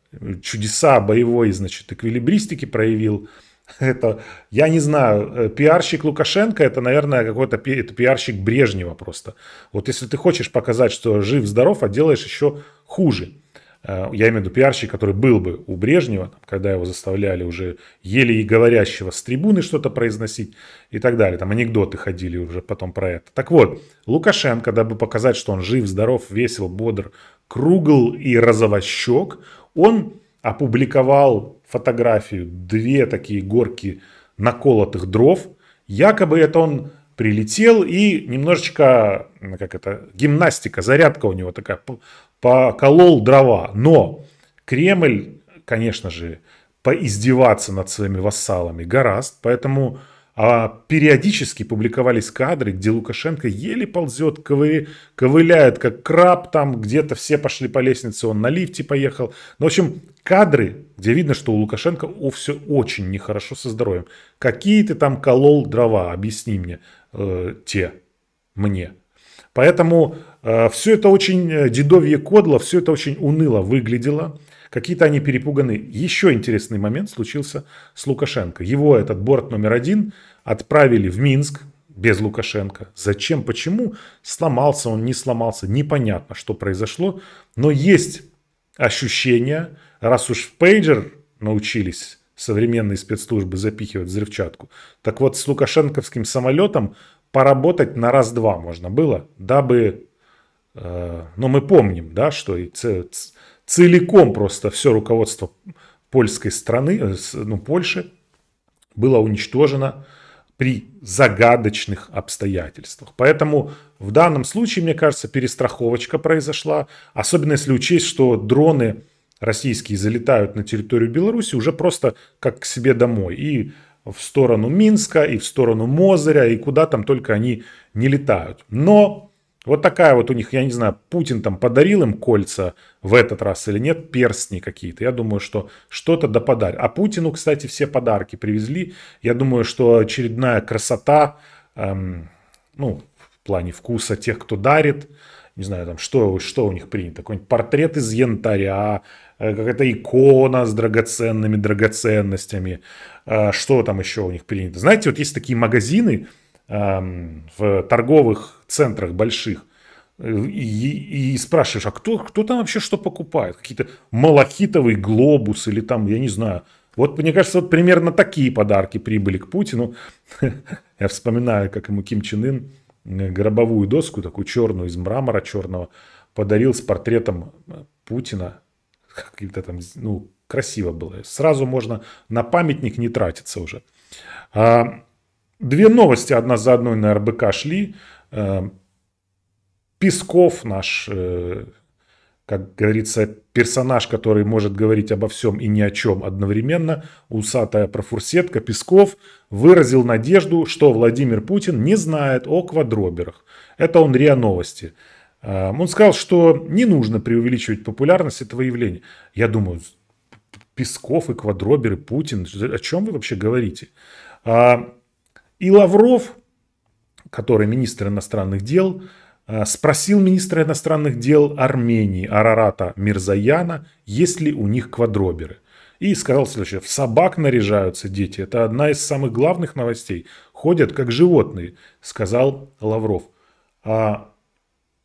чудеса боевой, значит, эквилибристики проявил. <laughs> Это, я не знаю, э, пиарщик Лукашенко, это, наверное, какой-то пи, это пиарщик Брежнева просто. Вот если ты хочешь показать, что жив-здоров, а делаешь еще хуже. Э, я имею в виду пиарщик, который был бы у Брежнева, когда его заставляли уже еле и говорящего с трибуны что-то произносить и так далее. Там анекдоты ходили уже потом про это. Так вот, Лукашенко, дабы показать, что он жив, здоров, весел, бодр, кругл и розовощек, он опубликовал фотографию, две такие горки наколотых дров. Якобы это он прилетел и немножечко, как это, гимнастика, зарядка у него такая поколол дрова. Но Кремль, конечно же, поиздеваться над своими вассалами гораст, поэтому а, периодически публиковались кадры, где Лукашенко еле ползет, ковы, ковыляет, как краб там, где-то все пошли по лестнице, он на лифте поехал. Ну, в общем, кадры, где видно, что у Лукашенко о, все очень нехорошо со здоровьем. Какие ты там колол дрова, объясни мне, э, те, мне. Поэтому Э, все это очень э, дедовье кодло, все это очень уныло выглядело. Какие-то они перепуганы. Еще интересный момент случился с Лукашенко. Его этот борт номер один отправили в Минск без Лукашенко. Зачем, почему? Сломался он, не сломался. Непонятно, что произошло. Но есть ощущение, раз уж в пейджер научились современные спецслужбы запихивать взрывчатку. Так вот, с лукашенковским самолетом поработать на раз-два можно было, дабы Э, но мы помним, да, что целиком просто все руководство польской страны, э, ну, Польши, было уничтожено при загадочных обстоятельствах. Поэтому в данном случае, мне кажется, перестраховочка произошла, особенно если учесть, что дроны российские залетают на территорию Беларуси уже просто как к себе домой. И в сторону Минска, и в сторону Мозыря, и куда там только они не летают. Но вот такая вот у них, я не знаю, Путин там подарил им кольца в этот раз или нет, перстни какие-то. Я думаю, что что-то да подарит. А Путину, кстати, все подарки привезли. Я думаю, что очередная красота, эм, ну, в плане вкуса тех, кто дарит, не знаю, там, что, что у них принято, какой-нибудь портрет из янтаря, а, э, какая-то икона с драгоценными драгоценностями, а, что там еще у них принято. Знаете, вот есть такие магазины, Эм, в торговых центрах больших, э, и, и спрашиваешь, а кто, кто там вообще что покупает? Какие-то малахитовый глобусы или там, я не знаю. Вот, мне кажется, вот примерно такие подарки прибыли к Путину. <laughs> Я вспоминаю, как ему Ким Чен Ын э, гробовую доску, такую черную, из мрамора черного, подарил с портретом э, Путина. Каким-то там, ну, красиво было. Сразу можно на памятник не тратиться уже. А, Две новости одна за одной на РБК шли. Э, Песков, наш, э, как говорится, персонаж, который может говорить обо всем и ни о чем одновременно, усатая профурсетка Песков выразил надежду, что Владимир Путин не знает о квадроберах. Это он РИА Новости. Э, он сказал, что не нужно преувеличивать популярность этого явления. Я думаю, Песков и квадроберы, Путин, о чем вы вообще говорите? А и Лавров, который министр иностранных дел, э, спросил министра иностранных дел Армении Арарата Мирзаяна, есть ли у них квадроберы. И сказал следующее, в собак наряжаются дети, это одна из самых главных новостей, ходят как животные, сказал Лавров. А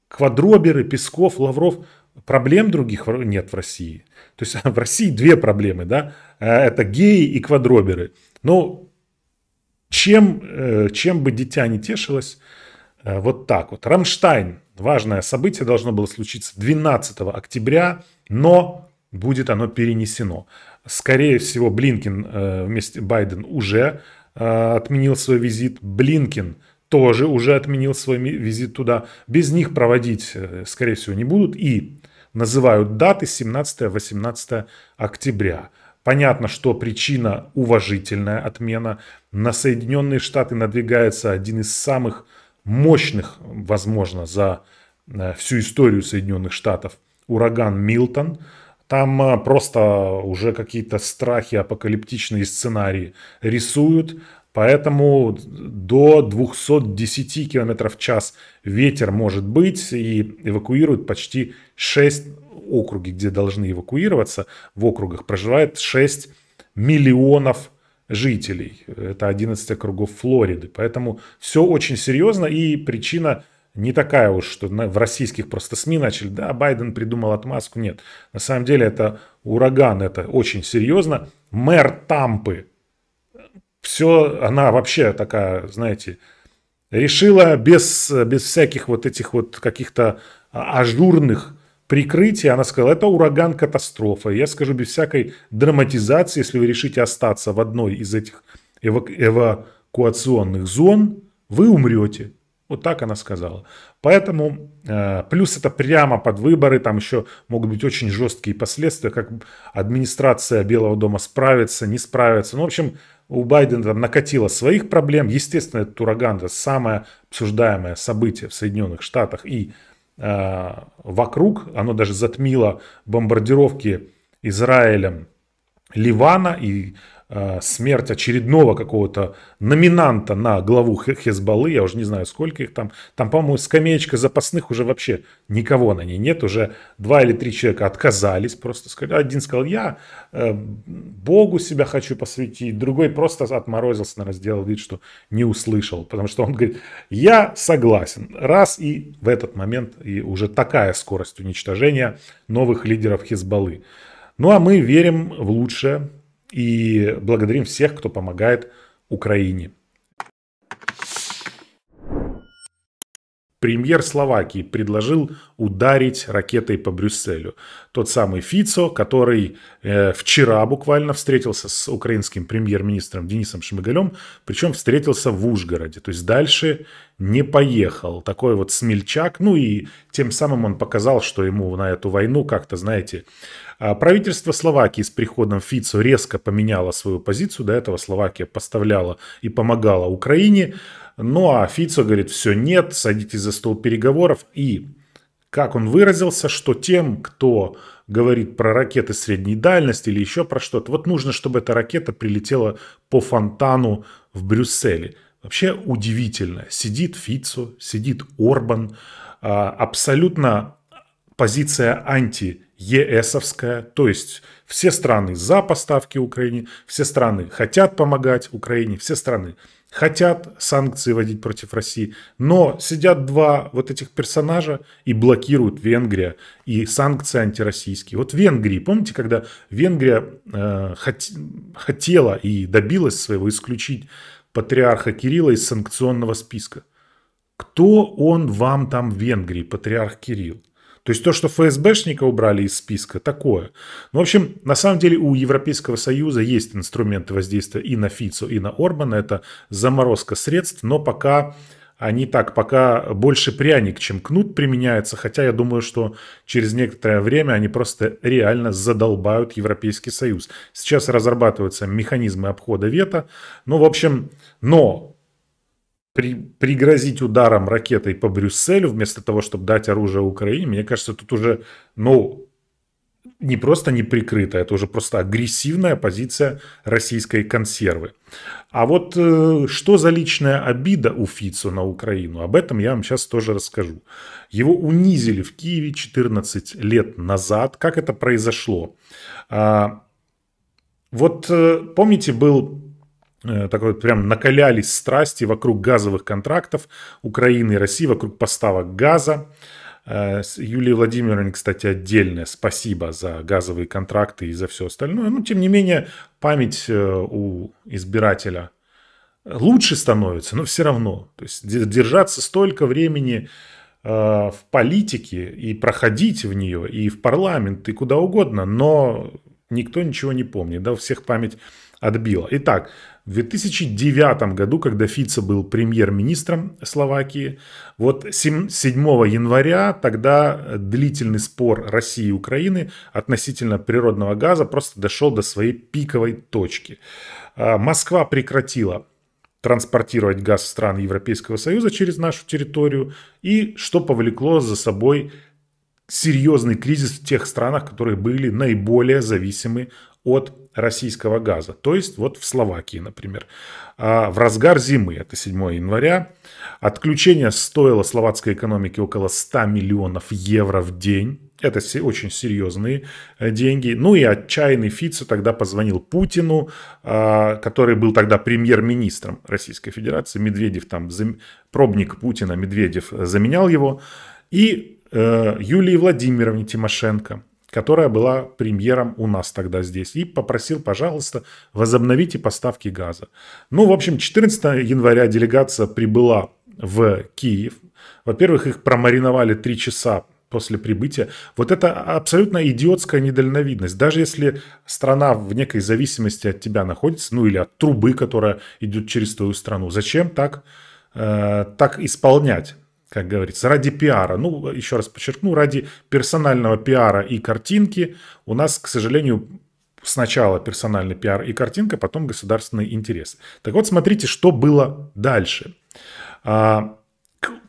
квадроберы, Песков, Лавров, проблем других нет в России. То есть <laughs> в России две проблемы, да, э, это геи и квадроберы. Ну, чем, э, чем бы дитя не тешилось, э, вот так вот. Рамштайн. Важное событие должно было случиться 12 октября, но будет оно перенесено. Скорее всего, Блинкин э, вместе Байден уже отменил свой визит. Блинкин тоже уже отменил свой визит туда. Без них проводить, скорее всего, не будут. И называют даты 17-18 октября. Понятно, что причина уважительная отмена. На Соединенные Штаты надвигается один из самых мощных, возможно, за э, всю историю Соединенных Штатов ураган Милтон. Там э, просто уже какие-то страхи, апокалиптичные сценарии рисуют. Поэтому до 210 км в час ветер может быть и эвакуирует почти 6 округи, где должны эвакуироваться. В округах проживает 6 миллионов жителей. Это 11 округов Флориды. Поэтому все очень серьезно и причина не такая уж, что в российских просто СМИ начали, да, Байден придумал отмазку. Нет, на самом деле это ураган, это очень серьезно. Мэр Тампы все, она вообще такая, знаете, решила без, без всяких вот этих вот каких-то а, ажурных прикрытий, она сказала, это ураган-катастрофа. Я скажу без всякой драматизации, если вы решите остаться в одной из этих эваку эвакуационных зон, вы умрете. Вот так она сказала. Поэтому э, плюс это прямо под выборы, там еще могут быть очень жесткие последствия, как администрация Белого дома справится, не справится. Ну, в общем, у Байдена там накатило своих проблем. Естественно, этот ураган это самое обсуждаемое событие в Соединенных Штатах и э, вокруг. Оно даже затмило бомбардировки Израилем Ливана и Э, смерть очередного какого-то номинанта на главу Хезбаллы, я уже не знаю, сколько их там. Там, по-моему, скамеечка запасных уже вообще никого на ней нет. Уже два или три человека отказались просто. Один сказал, я э, Богу себя хочу посвятить. Другой просто отморозился, наверное, сделал вид, что не услышал. Потому что он говорит, я согласен. Раз и в этот момент и уже такая скорость уничтожения новых лидеров Хезбаллы. Ну а мы верим в лучшее, и благодарим всех, кто помогает Украине. премьер Словакии предложил ударить ракетой по Брюсселю. Тот самый Фицо, который э, вчера буквально встретился с украинским премьер-министром Денисом Шмыгалем, причем встретился в Ужгороде, то есть дальше не поехал. Такой вот смельчак, ну и тем самым он показал, что ему на эту войну как-то, знаете, а, Правительство Словакии с приходом Фицо резко поменяло свою позицию. До этого Словакия поставляла и помогала Украине. Ну а Фицо говорит, все нет, садитесь за стол переговоров. И, как он выразился, что тем, кто говорит про ракеты средней дальности или еще про что-то, вот нужно, чтобы эта ракета прилетела по фонтану в Брюсселе. Вообще удивительно. Сидит Фицо, сидит Орбан. А, абсолютно позиция анти ЕСовская, то есть все страны за поставки Украине, все страны хотят помогать Украине, все страны хотят санкции вводить против России, но сидят два вот этих персонажа и блокируют Венгрия и санкции антироссийские. Вот в Венгрии, помните, когда Венгрия э, хот, хотела и добилась своего исключить патриарха Кирилла из санкционного списка? Кто он вам там в Венгрии, патриарх Кирилл? То есть то, что ФСБшника убрали из списка, такое. Ну, в общем, на самом деле у Европейского Союза есть инструменты воздействия и на Фицу, и на Орбана. Это заморозка средств, но пока они так, пока больше пряник, чем кнут применяется, хотя я думаю, что через некоторое время они просто реально задолбают Европейский Союз. Сейчас разрабатываются механизмы обхода вета. ну, в общем, но при, пригрозить ударом ракетой по Брюсселю, вместо того, чтобы дать оружие Украине, мне кажется, тут уже, ну, не просто не неприкрытая, это уже просто агрессивная позиция российской консервы. А вот э, что за личная обида у Фицу на Украину, об этом я вам сейчас тоже расскажу. Его унизили в Киеве 14 лет назад. Как это произошло? А, вот э, помните, был Э, так вот прям накалялись страсти вокруг газовых контрактов Украины и России, вокруг поставок газа. Э, Юлии Владимировне, кстати, отдельное спасибо за газовые контракты и за все остальное. Но, ну, тем не менее, память э, у избирателя лучше становится, но все равно. То есть держаться столько времени в политике и проходить в нее, и в парламент, и куда угодно, но никто ничего не помнит, да, у всех память отбила. Итак, в 2009 году, когда Фица был премьер-министром Словакии, вот 7 января тогда э, длительный спор России и Украины относительно природного газа просто дошел до своей пиковой точки. А, Москва прекратила транспортировать газ в страны Европейского Союза через нашу территорию, и что повлекло за собой серьезный кризис в тех странах, которые были наиболее зависимы от российского газа. То есть вот в Словакии, например. А, в разгар зимы, это 7 января, отключение стоило словацкой экономике около 100 миллионов евро в день. Это все очень серьезные э, деньги. Ну и отчаянный Фица тогда позвонил Путину, а, который был тогда премьер-министром Российской Федерации. Медведев там, пробник Путина Медведев э, заменял его. И э, Юлии Владимировне Тимошенко – которая была премьером у нас тогда здесь, и попросил, пожалуйста, возобновите поставки газа. Ну, в общем, 14 января делегация прибыла в Киев. Во-первых, их промариновали три часа после прибытия. Вот это абсолютно идиотская недальновидность. Даже если страна в некой зависимости от тебя находится, ну или от трубы, которая идет через твою страну, зачем так, э, так исполнять? как говорится, ради пиара. Ну, еще раз подчеркну, ради персонального пиара и картинки у нас, к сожалению, сначала персональный пиар и картинка, потом государственные интересы. Так вот, смотрите, что было дальше. А,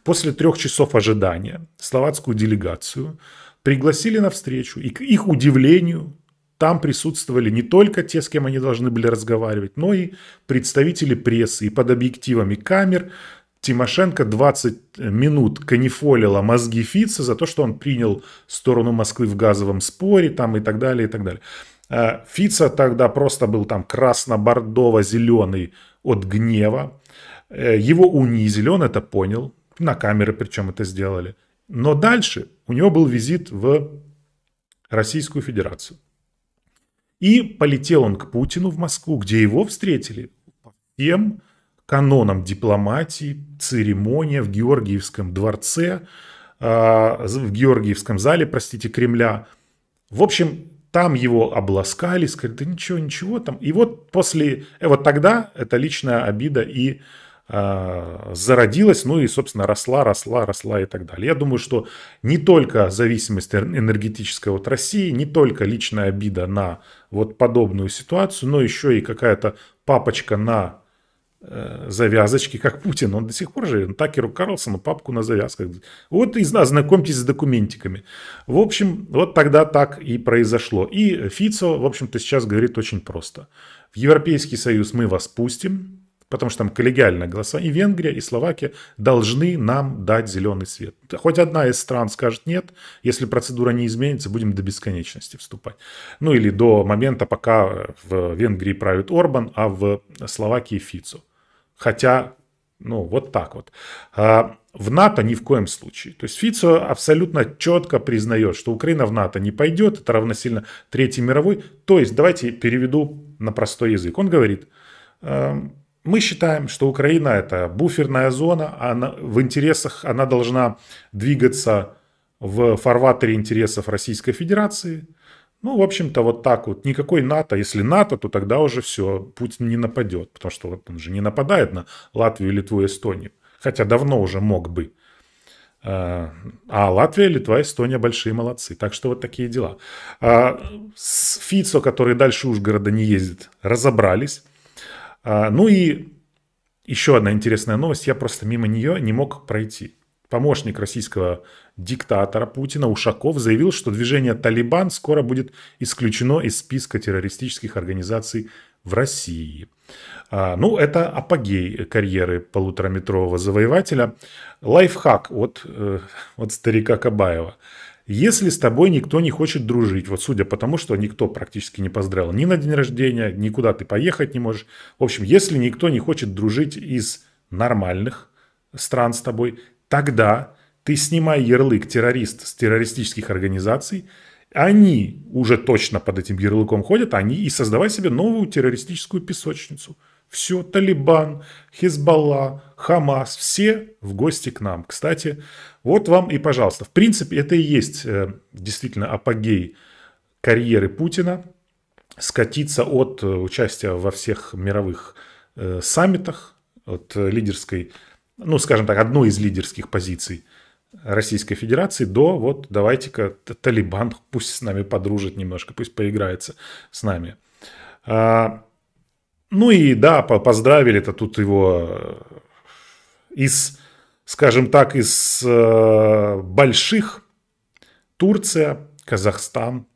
после трех часов ожидания словацкую делегацию пригласили на встречу, и к их удивлению там присутствовали не только те, с кем они должны были разговаривать, но и представители прессы, и под объективами камер – Тимошенко 20 минут канифолила мозги Фица за то, что он принял сторону Москвы в газовом споре там и так далее, и так далее. А, Фица тогда просто был там красно-бордово-зеленый от гнева. Э, его унизили, он это понял. На камеры причем это сделали. Но дальше у него был визит в Российскую Федерацию. И полетел он к Путину в Москву, где его встретили по всем каноном дипломатии, церемония в Георгиевском дворце, а, в Георгиевском зале, простите, Кремля. В общем, там его обласкали, сказали, да ничего, ничего там. И вот после, э, вот тогда эта личная обида и а, зародилась, ну и, собственно, росла, росла, росла и так далее. Я думаю, что не только зависимость энергетическая от России, не только личная обида на вот подобную ситуацию, но еще и какая-то папочка на Э, завязочки, как Путин. Он до сих пор же, так и Такеру на папку на завязках. Вот и знакомьтесь с документиками. В общем, вот тогда так и произошло. И Фицо, в общем-то, сейчас говорит очень просто. В Европейский Союз мы вас пустим, потому что там коллегиальное голоса, И Венгрия, и Словакия должны нам дать зеленый свет. Хоть одна из стран скажет нет, если процедура не изменится, будем до бесконечности вступать. Ну или до момента, пока в Венгрии правит Орбан, а в Словакии Фицо. Хотя, ну, вот так вот. А, в НАТО ни в коем случае. То есть Фицо абсолютно четко признает, что Украина в НАТО не пойдет, это равносильно Третьей мировой. То есть, давайте переведу на простой язык. Он говорит, а, мы считаем, что Украина это буферная зона, она, в интересах она должна двигаться в фарватере интересов Российской Федерации – ну, в общем-то, вот так вот. Никакой НАТО. Если НАТО, то тогда уже все, Путин не нападет. Потому что вот он же не нападает на Латвию, Литву и Эстонию. Хотя давно уже мог бы. А, а Латвия, Литва, Эстония большие молодцы. Так что вот такие дела. А с Фицо, который дальше Ужгорода не ездит, разобрались. А, ну и еще одна интересная новость. Я просто мимо нее не мог пройти. Помощник российского диктатора Путина Ушаков заявил, что движение «Талибан» скоро будет исключено из списка террористических организаций в России. А, ну, это апогей карьеры полутораметрового завоевателя. Лайфхак от, э, от старика Кабаева. Если с тобой никто не хочет дружить, вот судя по тому, что никто практически не поздравил ни на день рождения, никуда ты поехать не можешь. В общем, если никто не хочет дружить из нормальных стран с тобой, тогда ты снимай ярлык террорист с террористических организаций, они уже точно под этим ярлыком ходят, они и создавай себе новую террористическую песочницу. Все, Талибан, Хизбалла, Хамас, все в гости к нам. Кстати, вот вам и пожалуйста. В принципе, это и есть э, действительно апогей карьеры Путина. Скатиться от э, участия во всех мировых э, саммитах, от лидерской, ну, скажем так, одной из лидерских позиций – Российской Федерации до вот давайте-ка Талибан пусть с нами подружит немножко, пусть поиграется с нами. А, ну и да, поздравили-то тут его э, из, скажем так, из э, больших Турция, Казахстан,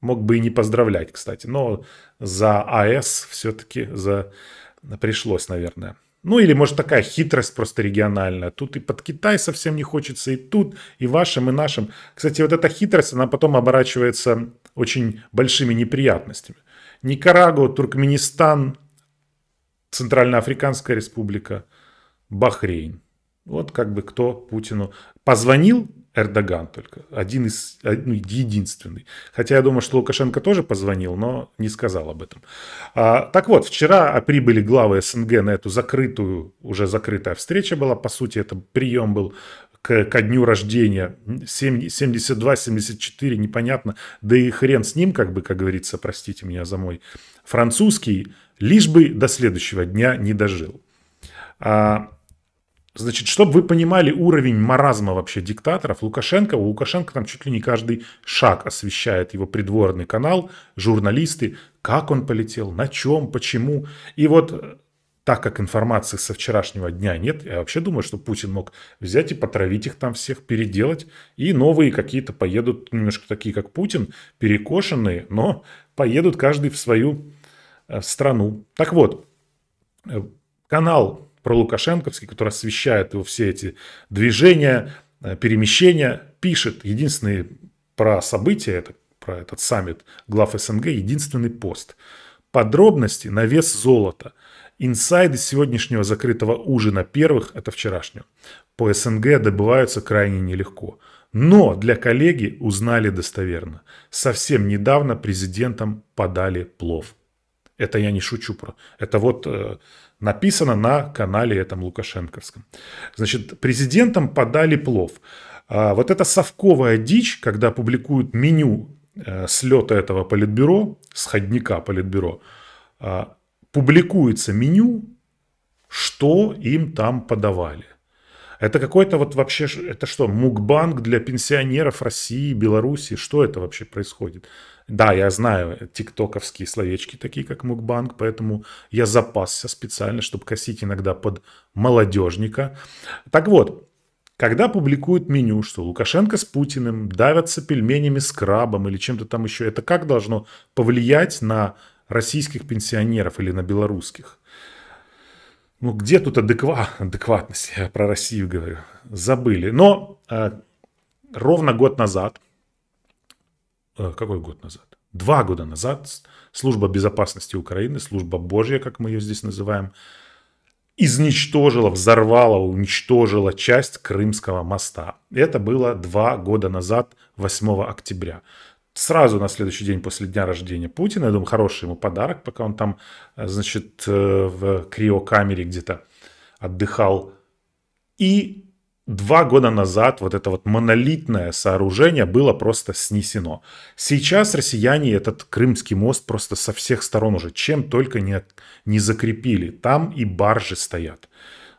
мог бы и не поздравлять, кстати, но за АЭС все-таки за... пришлось, наверное. Ну или может такая хитрость просто региональная. Тут и под Китай совсем не хочется, и тут, и вашим, и нашим. Кстати, вот эта хитрость, она потом оборачивается очень большими неприятностями. Никарагуа, Туркменистан, Центральноафриканская республика, Бахрейн. Вот как бы кто Путину позвонил, Эрдоган только. Один из, ну, единственный. Хотя я думаю, что Лукашенко тоже позвонил, но не сказал об этом. А, так вот, вчера прибыли главы СНГ на эту закрытую, уже закрытая встреча была. По сути, это прием был к, ко дню рождения 72-74, непонятно, да и хрен с ним, как бы, как говорится, простите меня за мой французский, лишь бы до следующего дня не дожил. А, Значит, чтобы вы понимали уровень маразма вообще диктаторов, Лукашенко, у Лукашенко там чуть ли не каждый шаг освещает его придворный канал, журналисты, как он полетел, на чем, почему. И вот э, так как информации со вчерашнего дня нет, я вообще думаю, что Путин мог взять и потравить их там всех, переделать, и новые какие-то поедут, немножко такие, как Путин, перекошенные, но поедут каждый в свою э, страну. Так вот, э, канал про Лукашенковский, который освещает его все эти движения, э, перемещения, пишет единственный про события, это, про этот саммит глав СНГ, единственный пост. Подробности на вес золота. Инсайды сегодняшнего закрытого ужина первых, это вчерашнего, по СНГ добываются крайне нелегко. Но для коллеги узнали достоверно. Совсем недавно президентам подали плов. Это я не шучу про. Это вот э, Написано на канале этом Лукашенковском. Значит, президентам подали плов. А, вот эта совковая дичь, когда публикуют меню э, слета этого политбюро, сходника политбюро, а, публикуется меню, что им там подавали. Это какой-то вот вообще, это что, мукбанк для пенсионеров России, Белоруссии? Что это вообще происходит? Да, я знаю тиктоковские словечки, такие как мукбанг, поэтому я запасся специально, чтобы косить иногда под молодежника. Так вот, когда публикуют меню, что Лукашенко с Путиным давятся пельменями с крабом или чем-то там еще, это как должно повлиять на российских пенсионеров или на белорусских? Ну, где тут адеква... адекватность? Я про Россию говорю. Забыли. Но э, ровно год назад Э, какой год назад? Два года назад служба безопасности Украины, служба Божья, как мы ее здесь называем, изничтожила, взорвала, уничтожила часть Крымского моста. Это было два года назад, 8 октября. Сразу на следующий день после дня рождения Путина, я думаю, хороший ему подарок, пока он там, э, значит, э, в криокамере где-то отдыхал. И два года назад вот это вот монолитное сооружение было просто снесено. Сейчас россияне этот Крымский мост просто со всех сторон уже чем только не, не закрепили. Там и баржи стоят,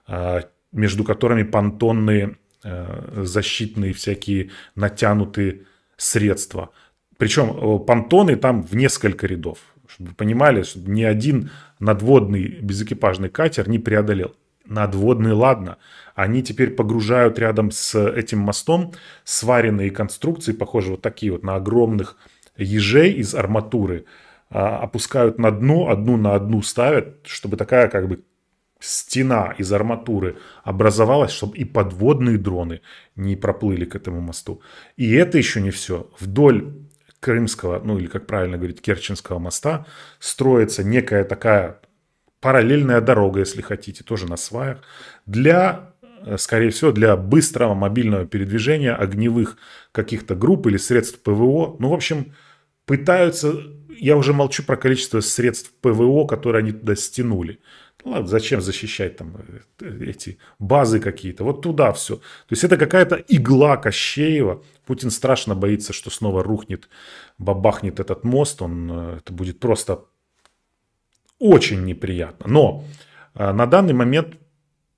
а, между которыми понтонные э, защитные всякие натянутые средства. Причем понтоны там в несколько рядов. Чтобы вы понимали, что ни один надводный безэкипажный катер не преодолел надводные ладно. Они теперь погружают рядом с этим мостом сваренные конструкции, похоже, вот такие вот на огромных ежей из арматуры, а, опускают на дно, одну на одну ставят, чтобы такая как бы стена из арматуры образовалась, чтобы и подводные дроны не проплыли к этому мосту. И это еще не все. Вдоль Крымского, ну или как правильно говорить, Керченского моста строится некая такая параллельная дорога, если хотите, тоже на сваях, для, э, скорее всего, для быстрого мобильного передвижения огневых каких-то групп или средств ПВО. Ну, в общем, пытаются, я уже молчу про количество средств ПВО, которые они туда стянули. Ну, ладно, зачем защищать там э, эти базы какие-то? Вот туда все. То есть это какая-то игла Кощеева. Путин страшно боится, что снова рухнет, бабахнет этот мост. Он, э, это будет просто очень неприятно. Но э, на данный момент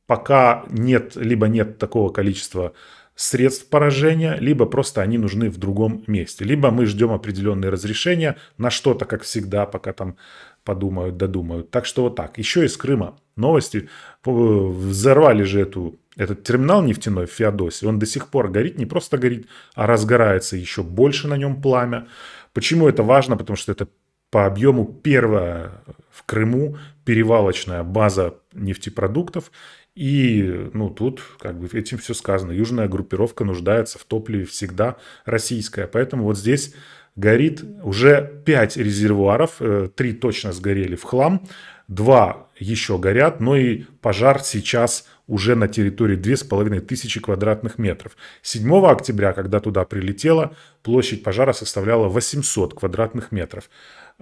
пока нет, либо нет такого количества средств поражения, либо просто они нужны в другом месте. Либо мы ждем определенные разрешения на что-то, как всегда, пока там подумают, додумают. Так что вот так. Еще из Крыма новости. Взорвали же эту, этот терминал нефтяной в Феодосии. Он до сих пор горит, не просто горит, а разгорается еще больше на нем пламя. Почему это важно? Потому что это по объему первая в Крыму перевалочная база нефтепродуктов. И ну, тут как бы этим все сказано. Южная группировка нуждается в топливе всегда российское Поэтому вот здесь горит уже 5 резервуаров. Э, три точно сгорели в хлам. два еще горят. Но и пожар сейчас уже на территории 2500 квадратных метров. 7 октября, когда туда прилетело, площадь пожара составляла 800 квадратных метров.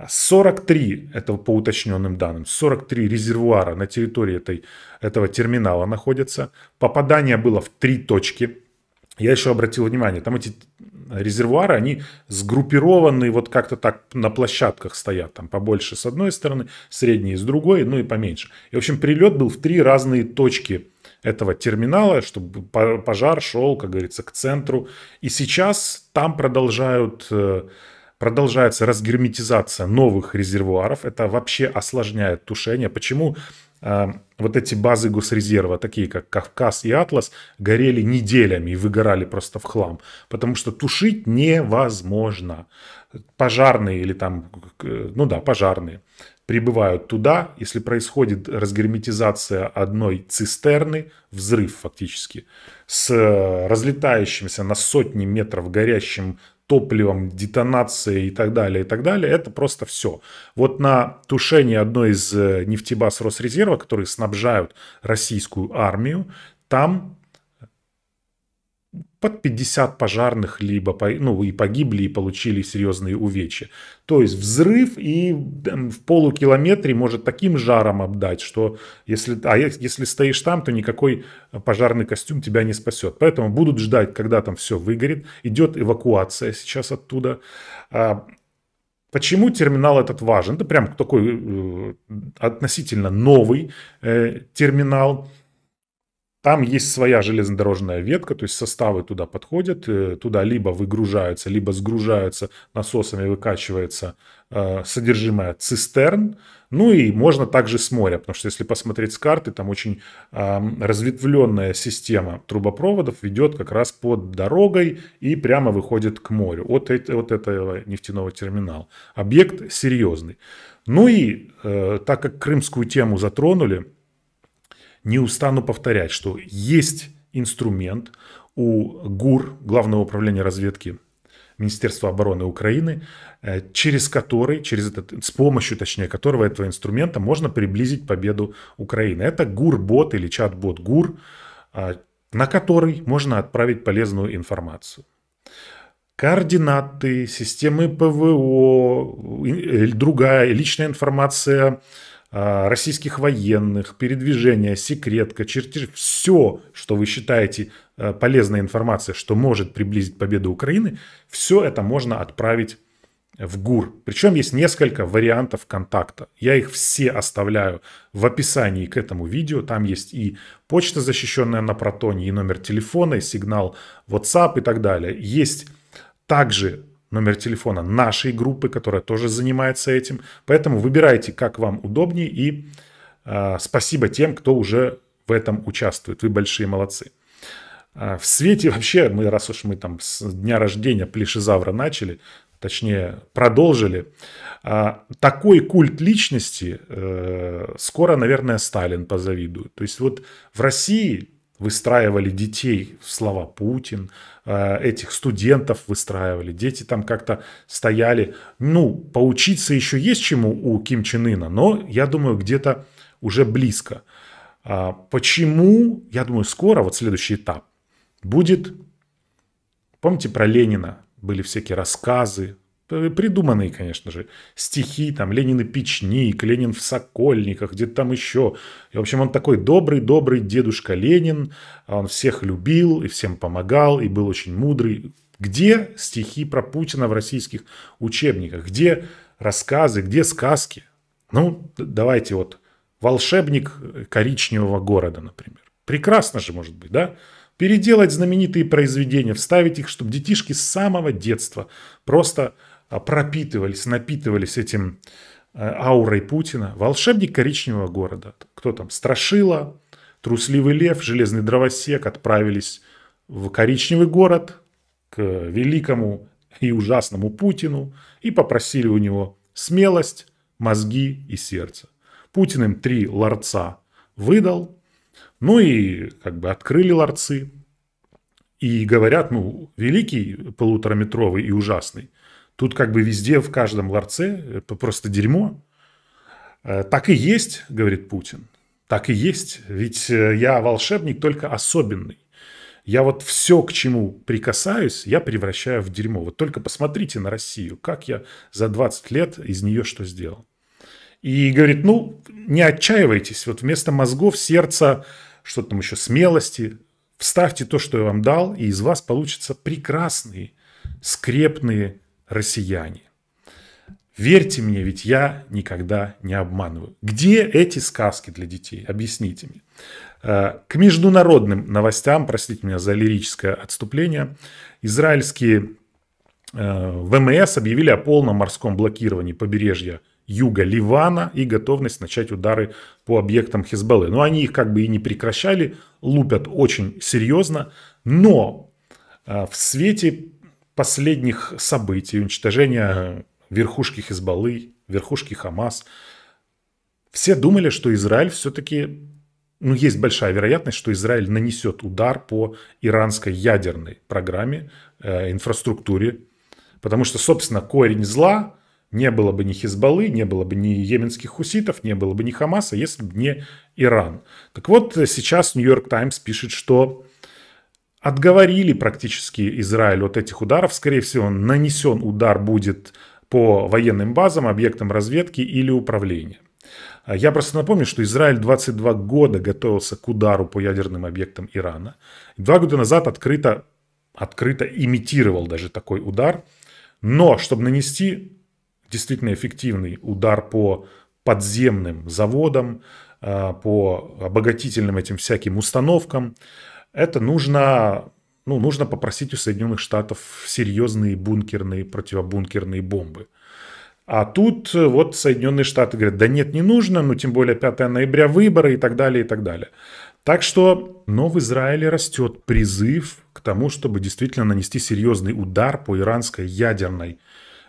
43, это по уточненным данным, 43 резервуара на территории этой, этого терминала находятся. Попадание было в три точки. Я еще обратил внимание, там эти резервуары, они сгруппированы вот как-то так на площадках стоят. Там побольше с одной стороны, средние с другой, ну и поменьше. И, в общем, прилет был в три разные точки этого терминала, чтобы пожар шел, как говорится, к центру. И сейчас там продолжают э, Продолжается разгерметизация новых резервуаров. Это вообще осложняет тушение. Почему а, вот эти базы госрезерва, такие как Кавказ и Атлас, горели неделями и выгорали просто в хлам, потому что тушить невозможно. Пожарные или там, ну да, пожарные прибывают туда, если происходит разгерметизация одной цистерны, взрыв фактически, с э, разлетающимся на сотни метров горящим топливом, детонацией и так далее, и так далее. Это просто все. Вот на тушение одной из э, нефтебаз Росрезерва, которые снабжают российскую армию, там под 50 пожарных либо ну, и погибли, и получили серьезные увечья. То есть взрыв и в полукилометре может таким жаром обдать, что если, а если стоишь там, то никакой пожарный костюм тебя не спасет. Поэтому будут ждать, когда там все выгорит. Идет эвакуация сейчас оттуда. А, почему терминал этот важен? Это прям такой э, относительно новый э, терминал. Там есть своя железнодорожная ветка, то есть составы туда подходят, э, туда либо выгружаются, либо сгружаются насосами, выкачивается э, содержимое цистерн. Ну и можно также с моря, потому что если посмотреть с карты, там очень э, разветвленная система трубопроводов ведет как раз под дорогой и прямо выходит к морю от, от этого нефтяного терминала. Объект серьезный. Ну и э, так как крымскую тему затронули, не устану повторять, что есть инструмент у ГУР, Главного управления разведки Министерства обороны Украины, э, через который, через этот, с помощью, точнее, которого этого инструмента можно приблизить победу Украины. Это ГУР-бот или чат-бот ГУР, э, на который можно отправить полезную информацию. Координаты, системы ПВО, э, другая личная информация Э, российских военных, передвижения, секретка, чертеж, все, что вы считаете э, полезной информацией, что может приблизить победу Украины, все это можно отправить в ГУР. Причем есть несколько вариантов контакта. Я их все оставляю в описании к этому видео. Там есть и почта, защищенная на протоне, и номер телефона, и сигнал WhatsApp и так далее. Есть также номер телефона нашей группы, которая тоже занимается этим. Поэтому выбирайте, как вам удобнее. И э, спасибо тем, кто уже в этом участвует. Вы большие молодцы. Э, в свете вообще, мы, раз уж мы там с дня рождения Плешизавра начали, точнее продолжили, э, такой культ личности э, скоро, наверное, Сталин позавидует. То есть вот в России выстраивали детей в слова Путин, Э, этих студентов выстраивали, дети там как-то стояли. Ну, поучиться еще есть чему у Ким Чен Ына, но я думаю, где-то уже близко. А почему, я думаю, скоро, вот следующий этап, будет, помните про Ленина, были всякие рассказы, Э, придуманные, конечно же, стихи, там, Ленин и печник, Ленин в Сокольниках, где-то там еще. И, в общем, он такой добрый-добрый дедушка Ленин, он всех любил и всем помогал, и был очень мудрый. Где стихи про Путина в российских учебниках? Где рассказы, где сказки? Ну, давайте вот «Волшебник коричневого города», например. Прекрасно же, может быть, да? Переделать знаменитые произведения, вставить их, чтобы детишки с самого детства просто а пропитывались, напитывались этим э, аурой Путина. Волшебник коричневого города. Кто там? Страшила, трусливый лев, железный дровосек отправились в коричневый город к великому и ужасному Путину и попросили у него смелость, мозги и сердце. Путин им три ларца выдал, ну и как бы открыли ларцы. И говорят, ну, великий полутораметровый и ужасный Тут как бы везде, в каждом ларце э, просто дерьмо. Э, так и есть, говорит Путин. Так и есть. Ведь э, я волшебник только особенный. Я вот все, к чему прикасаюсь, я превращаю в дерьмо. Вот только посмотрите на Россию, как я за 20 лет из нее что сделал. И говорит, ну, не отчаивайтесь. Вот вместо мозгов, сердца, что там еще, смелости, вставьте то, что я вам дал, и из вас получатся прекрасные, скрепные, россияне. Верьте мне, ведь я никогда не обманываю. Где эти сказки для детей? Объясните мне. Э, к международным новостям, простите меня за лирическое отступление, израильские э, ВМС объявили о полном морском блокировании побережья юга Ливана и готовность начать удары по объектам Хизбаллы. Но они их как бы и не прекращали, лупят очень серьезно. Но э, в свете последних событий, уничтожения верхушки Хизбаллы, верхушки Хамас, все думали, что Израиль все-таки, ну, есть большая вероятность, что Израиль нанесет удар по иранской ядерной программе, э, инфраструктуре, потому что, собственно, корень зла не было бы ни Хизбаллы, не было бы ни йеменских хуситов, не было бы ни Хамаса, если бы не Иран. Так вот, сейчас Нью-Йорк Таймс пишет, что отговорили практически Израиль от этих ударов. Скорее всего, нанесен удар будет по военным базам, объектам разведки или управления. Я просто напомню, что Израиль 22 года готовился к удару по ядерным объектам Ирана. Два года назад открыто, открыто имитировал даже такой удар. Но чтобы нанести действительно эффективный удар по подземным заводам, а, по обогатительным этим всяким установкам, это нужно, ну, нужно попросить у Соединенных Штатов серьезные бункерные, противобункерные бомбы. А тут э, вот Соединенные Штаты говорят, да нет, не нужно, ну тем более 5 ноября выборы и так далее, и так далее. Так что, но в Израиле растет призыв к тому, чтобы действительно нанести серьезный удар по иранской ядерной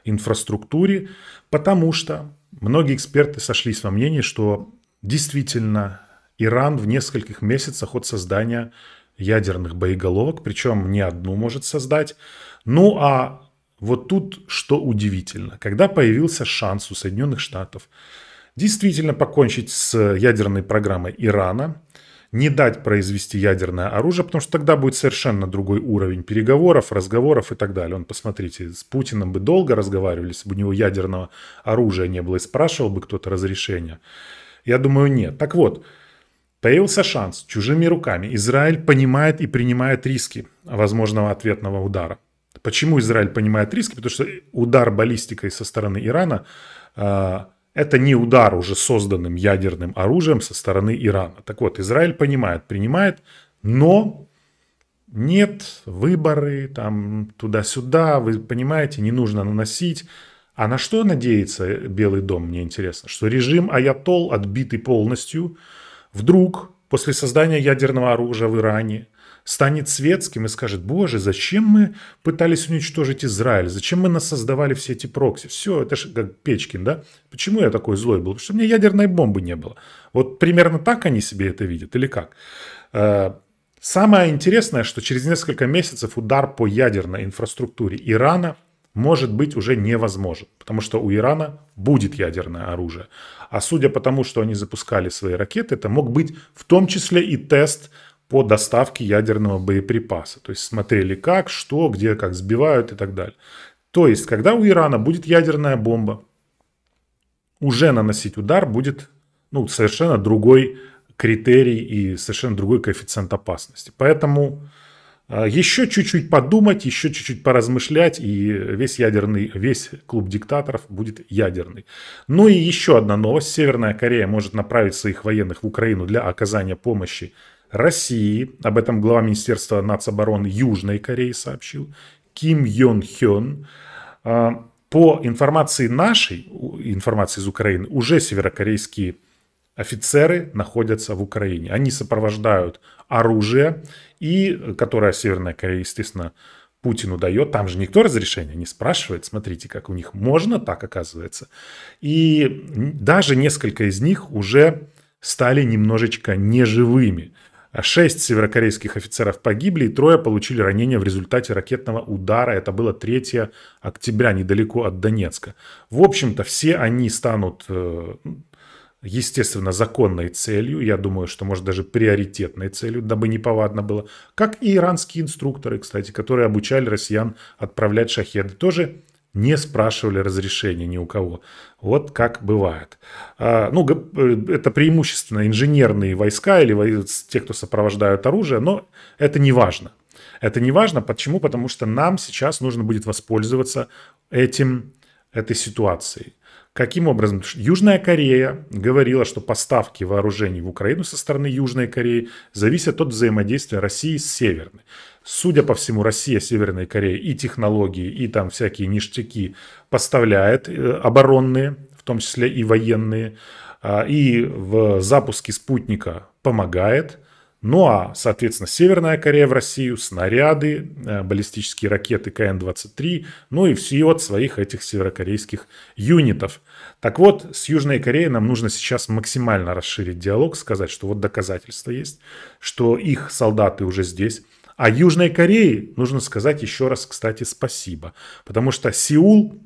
инфраструктуре, потому что многие эксперты сошлись во мнении, что действительно Иран в нескольких месяцах от создания ядерных боеголовок, причем не одну может создать. Ну а вот тут что удивительно, когда появился шанс у Соединенных Штатов действительно покончить с ядерной программой Ирана, не дать произвести ядерное оружие, потому что тогда будет совершенно другой уровень переговоров, разговоров и так далее. Он, посмотрите, с Путиным бы долго разговаривали, если бы у него ядерного оружия не было, и спрашивал бы кто-то разрешение. Я думаю, нет. Так вот, Появился шанс чужими руками. Израиль понимает и принимает риски возможного ответного удара. Почему Израиль понимает риски? Потому что удар баллистикой со стороны Ирана э, это не удар уже созданным ядерным оружием со стороны Ирана. Так вот, Израиль понимает, принимает, но нет выборы там туда-сюда, вы понимаете, не нужно наносить. А на что надеется Белый дом, мне интересно? Что режим Аятол отбитый полностью – вдруг после создания ядерного оружия в Иране станет светским и скажет, боже, зачем мы пытались уничтожить Израиль, зачем мы нас создавали все эти прокси, все, это же как Печкин, да? Почему я такой злой был? Потому что у меня ядерной бомбы не было. Вот примерно так они себе это видят или как? Э, самое интересное, что через несколько месяцев удар по ядерной инфраструктуре Ирана – может быть уже невозможен, потому что у Ирана будет ядерное оружие. А судя по тому, что они запускали свои ракеты, это мог быть в том числе и тест по доставке ядерного боеприпаса. То есть смотрели как, что, где, как сбивают и так далее. То есть, когда у Ирана будет ядерная бомба, уже наносить удар будет ну, совершенно другой критерий и совершенно другой коэффициент опасности. Поэтому а, еще чуть-чуть подумать, еще чуть-чуть поразмышлять, и весь ядерный, весь клуб диктаторов будет ядерный. Ну и еще одна новость. Северная Корея может направить своих военных в Украину для оказания помощи России. Об этом глава Министерства нацобороны Южной Кореи сообщил. Ким Йон Хён. А, по информации нашей, информации из Украины, уже северокорейские офицеры находятся в Украине. Они сопровождают оружие и которая Северная Корея, естественно, Путину дает, там же никто разрешения не спрашивает, смотрите, как у них можно так, оказывается. И даже несколько из них уже стали немножечко неживыми. Шесть северокорейских офицеров погибли, и трое получили ранения в результате ракетного удара. Это было 3 октября, недалеко от Донецка. В общем-то, все они станут э, естественно, законной целью, я думаю, что, может, даже приоритетной целью, дабы не повадно было, как и иранские инструкторы, кстати, которые обучали россиян отправлять шахеды, тоже не спрашивали разрешения ни у кого. Вот как бывает. А, ну, э, это преимущественно инженерные войска или те, кто сопровождают оружие, но это не важно. Это не важно. Почему? Потому что нам сейчас нужно будет воспользоваться этим, этой ситуацией. Каким образом? Южная Корея говорила, что поставки вооружений в Украину со стороны Южной Кореи зависят от взаимодействия России с Северной. Судя по всему, Россия, Северная Корея и технологии, и там всякие ништяки поставляет э, оборонные, в том числе и военные, а, и в запуске спутника помогает – ну а, соответственно, Северная Корея в Россию, снаряды, э, баллистические ракеты КН-23, ну и все от своих этих северокорейских юнитов. Так вот, с Южной Кореей нам нужно сейчас максимально расширить диалог, сказать, что вот доказательства есть, что их солдаты уже здесь. А Южной Корее нужно сказать еще раз, кстати, спасибо. Потому что Сеул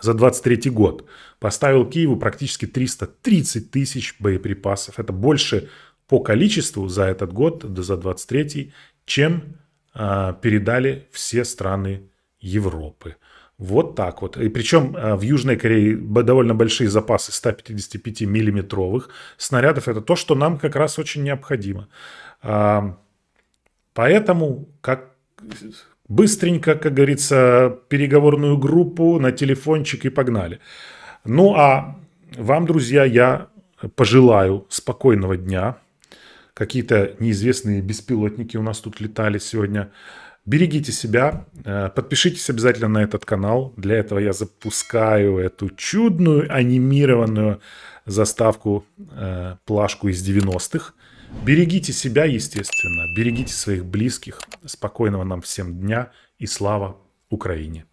за 23 год поставил Киеву практически 330 тысяч боеприпасов. Это больше по количеству за этот год, за 23 чем а, передали все страны Европы. Вот так вот. И причем а, в Южной Корее довольно большие запасы 155 миллиметровых снарядов. Это то, что нам как раз очень необходимо. А, поэтому, как быстренько, как говорится, переговорную группу на телефончик и погнали. Ну а вам, друзья, я пожелаю спокойного дня, какие-то неизвестные беспилотники у нас тут летали сегодня. Берегите себя, э, подпишитесь обязательно на этот канал. Для этого я запускаю эту чудную анимированную заставку, э, плашку из 90-х. Берегите себя, естественно, берегите своих близких. Спокойного нам всем дня и слава Украине!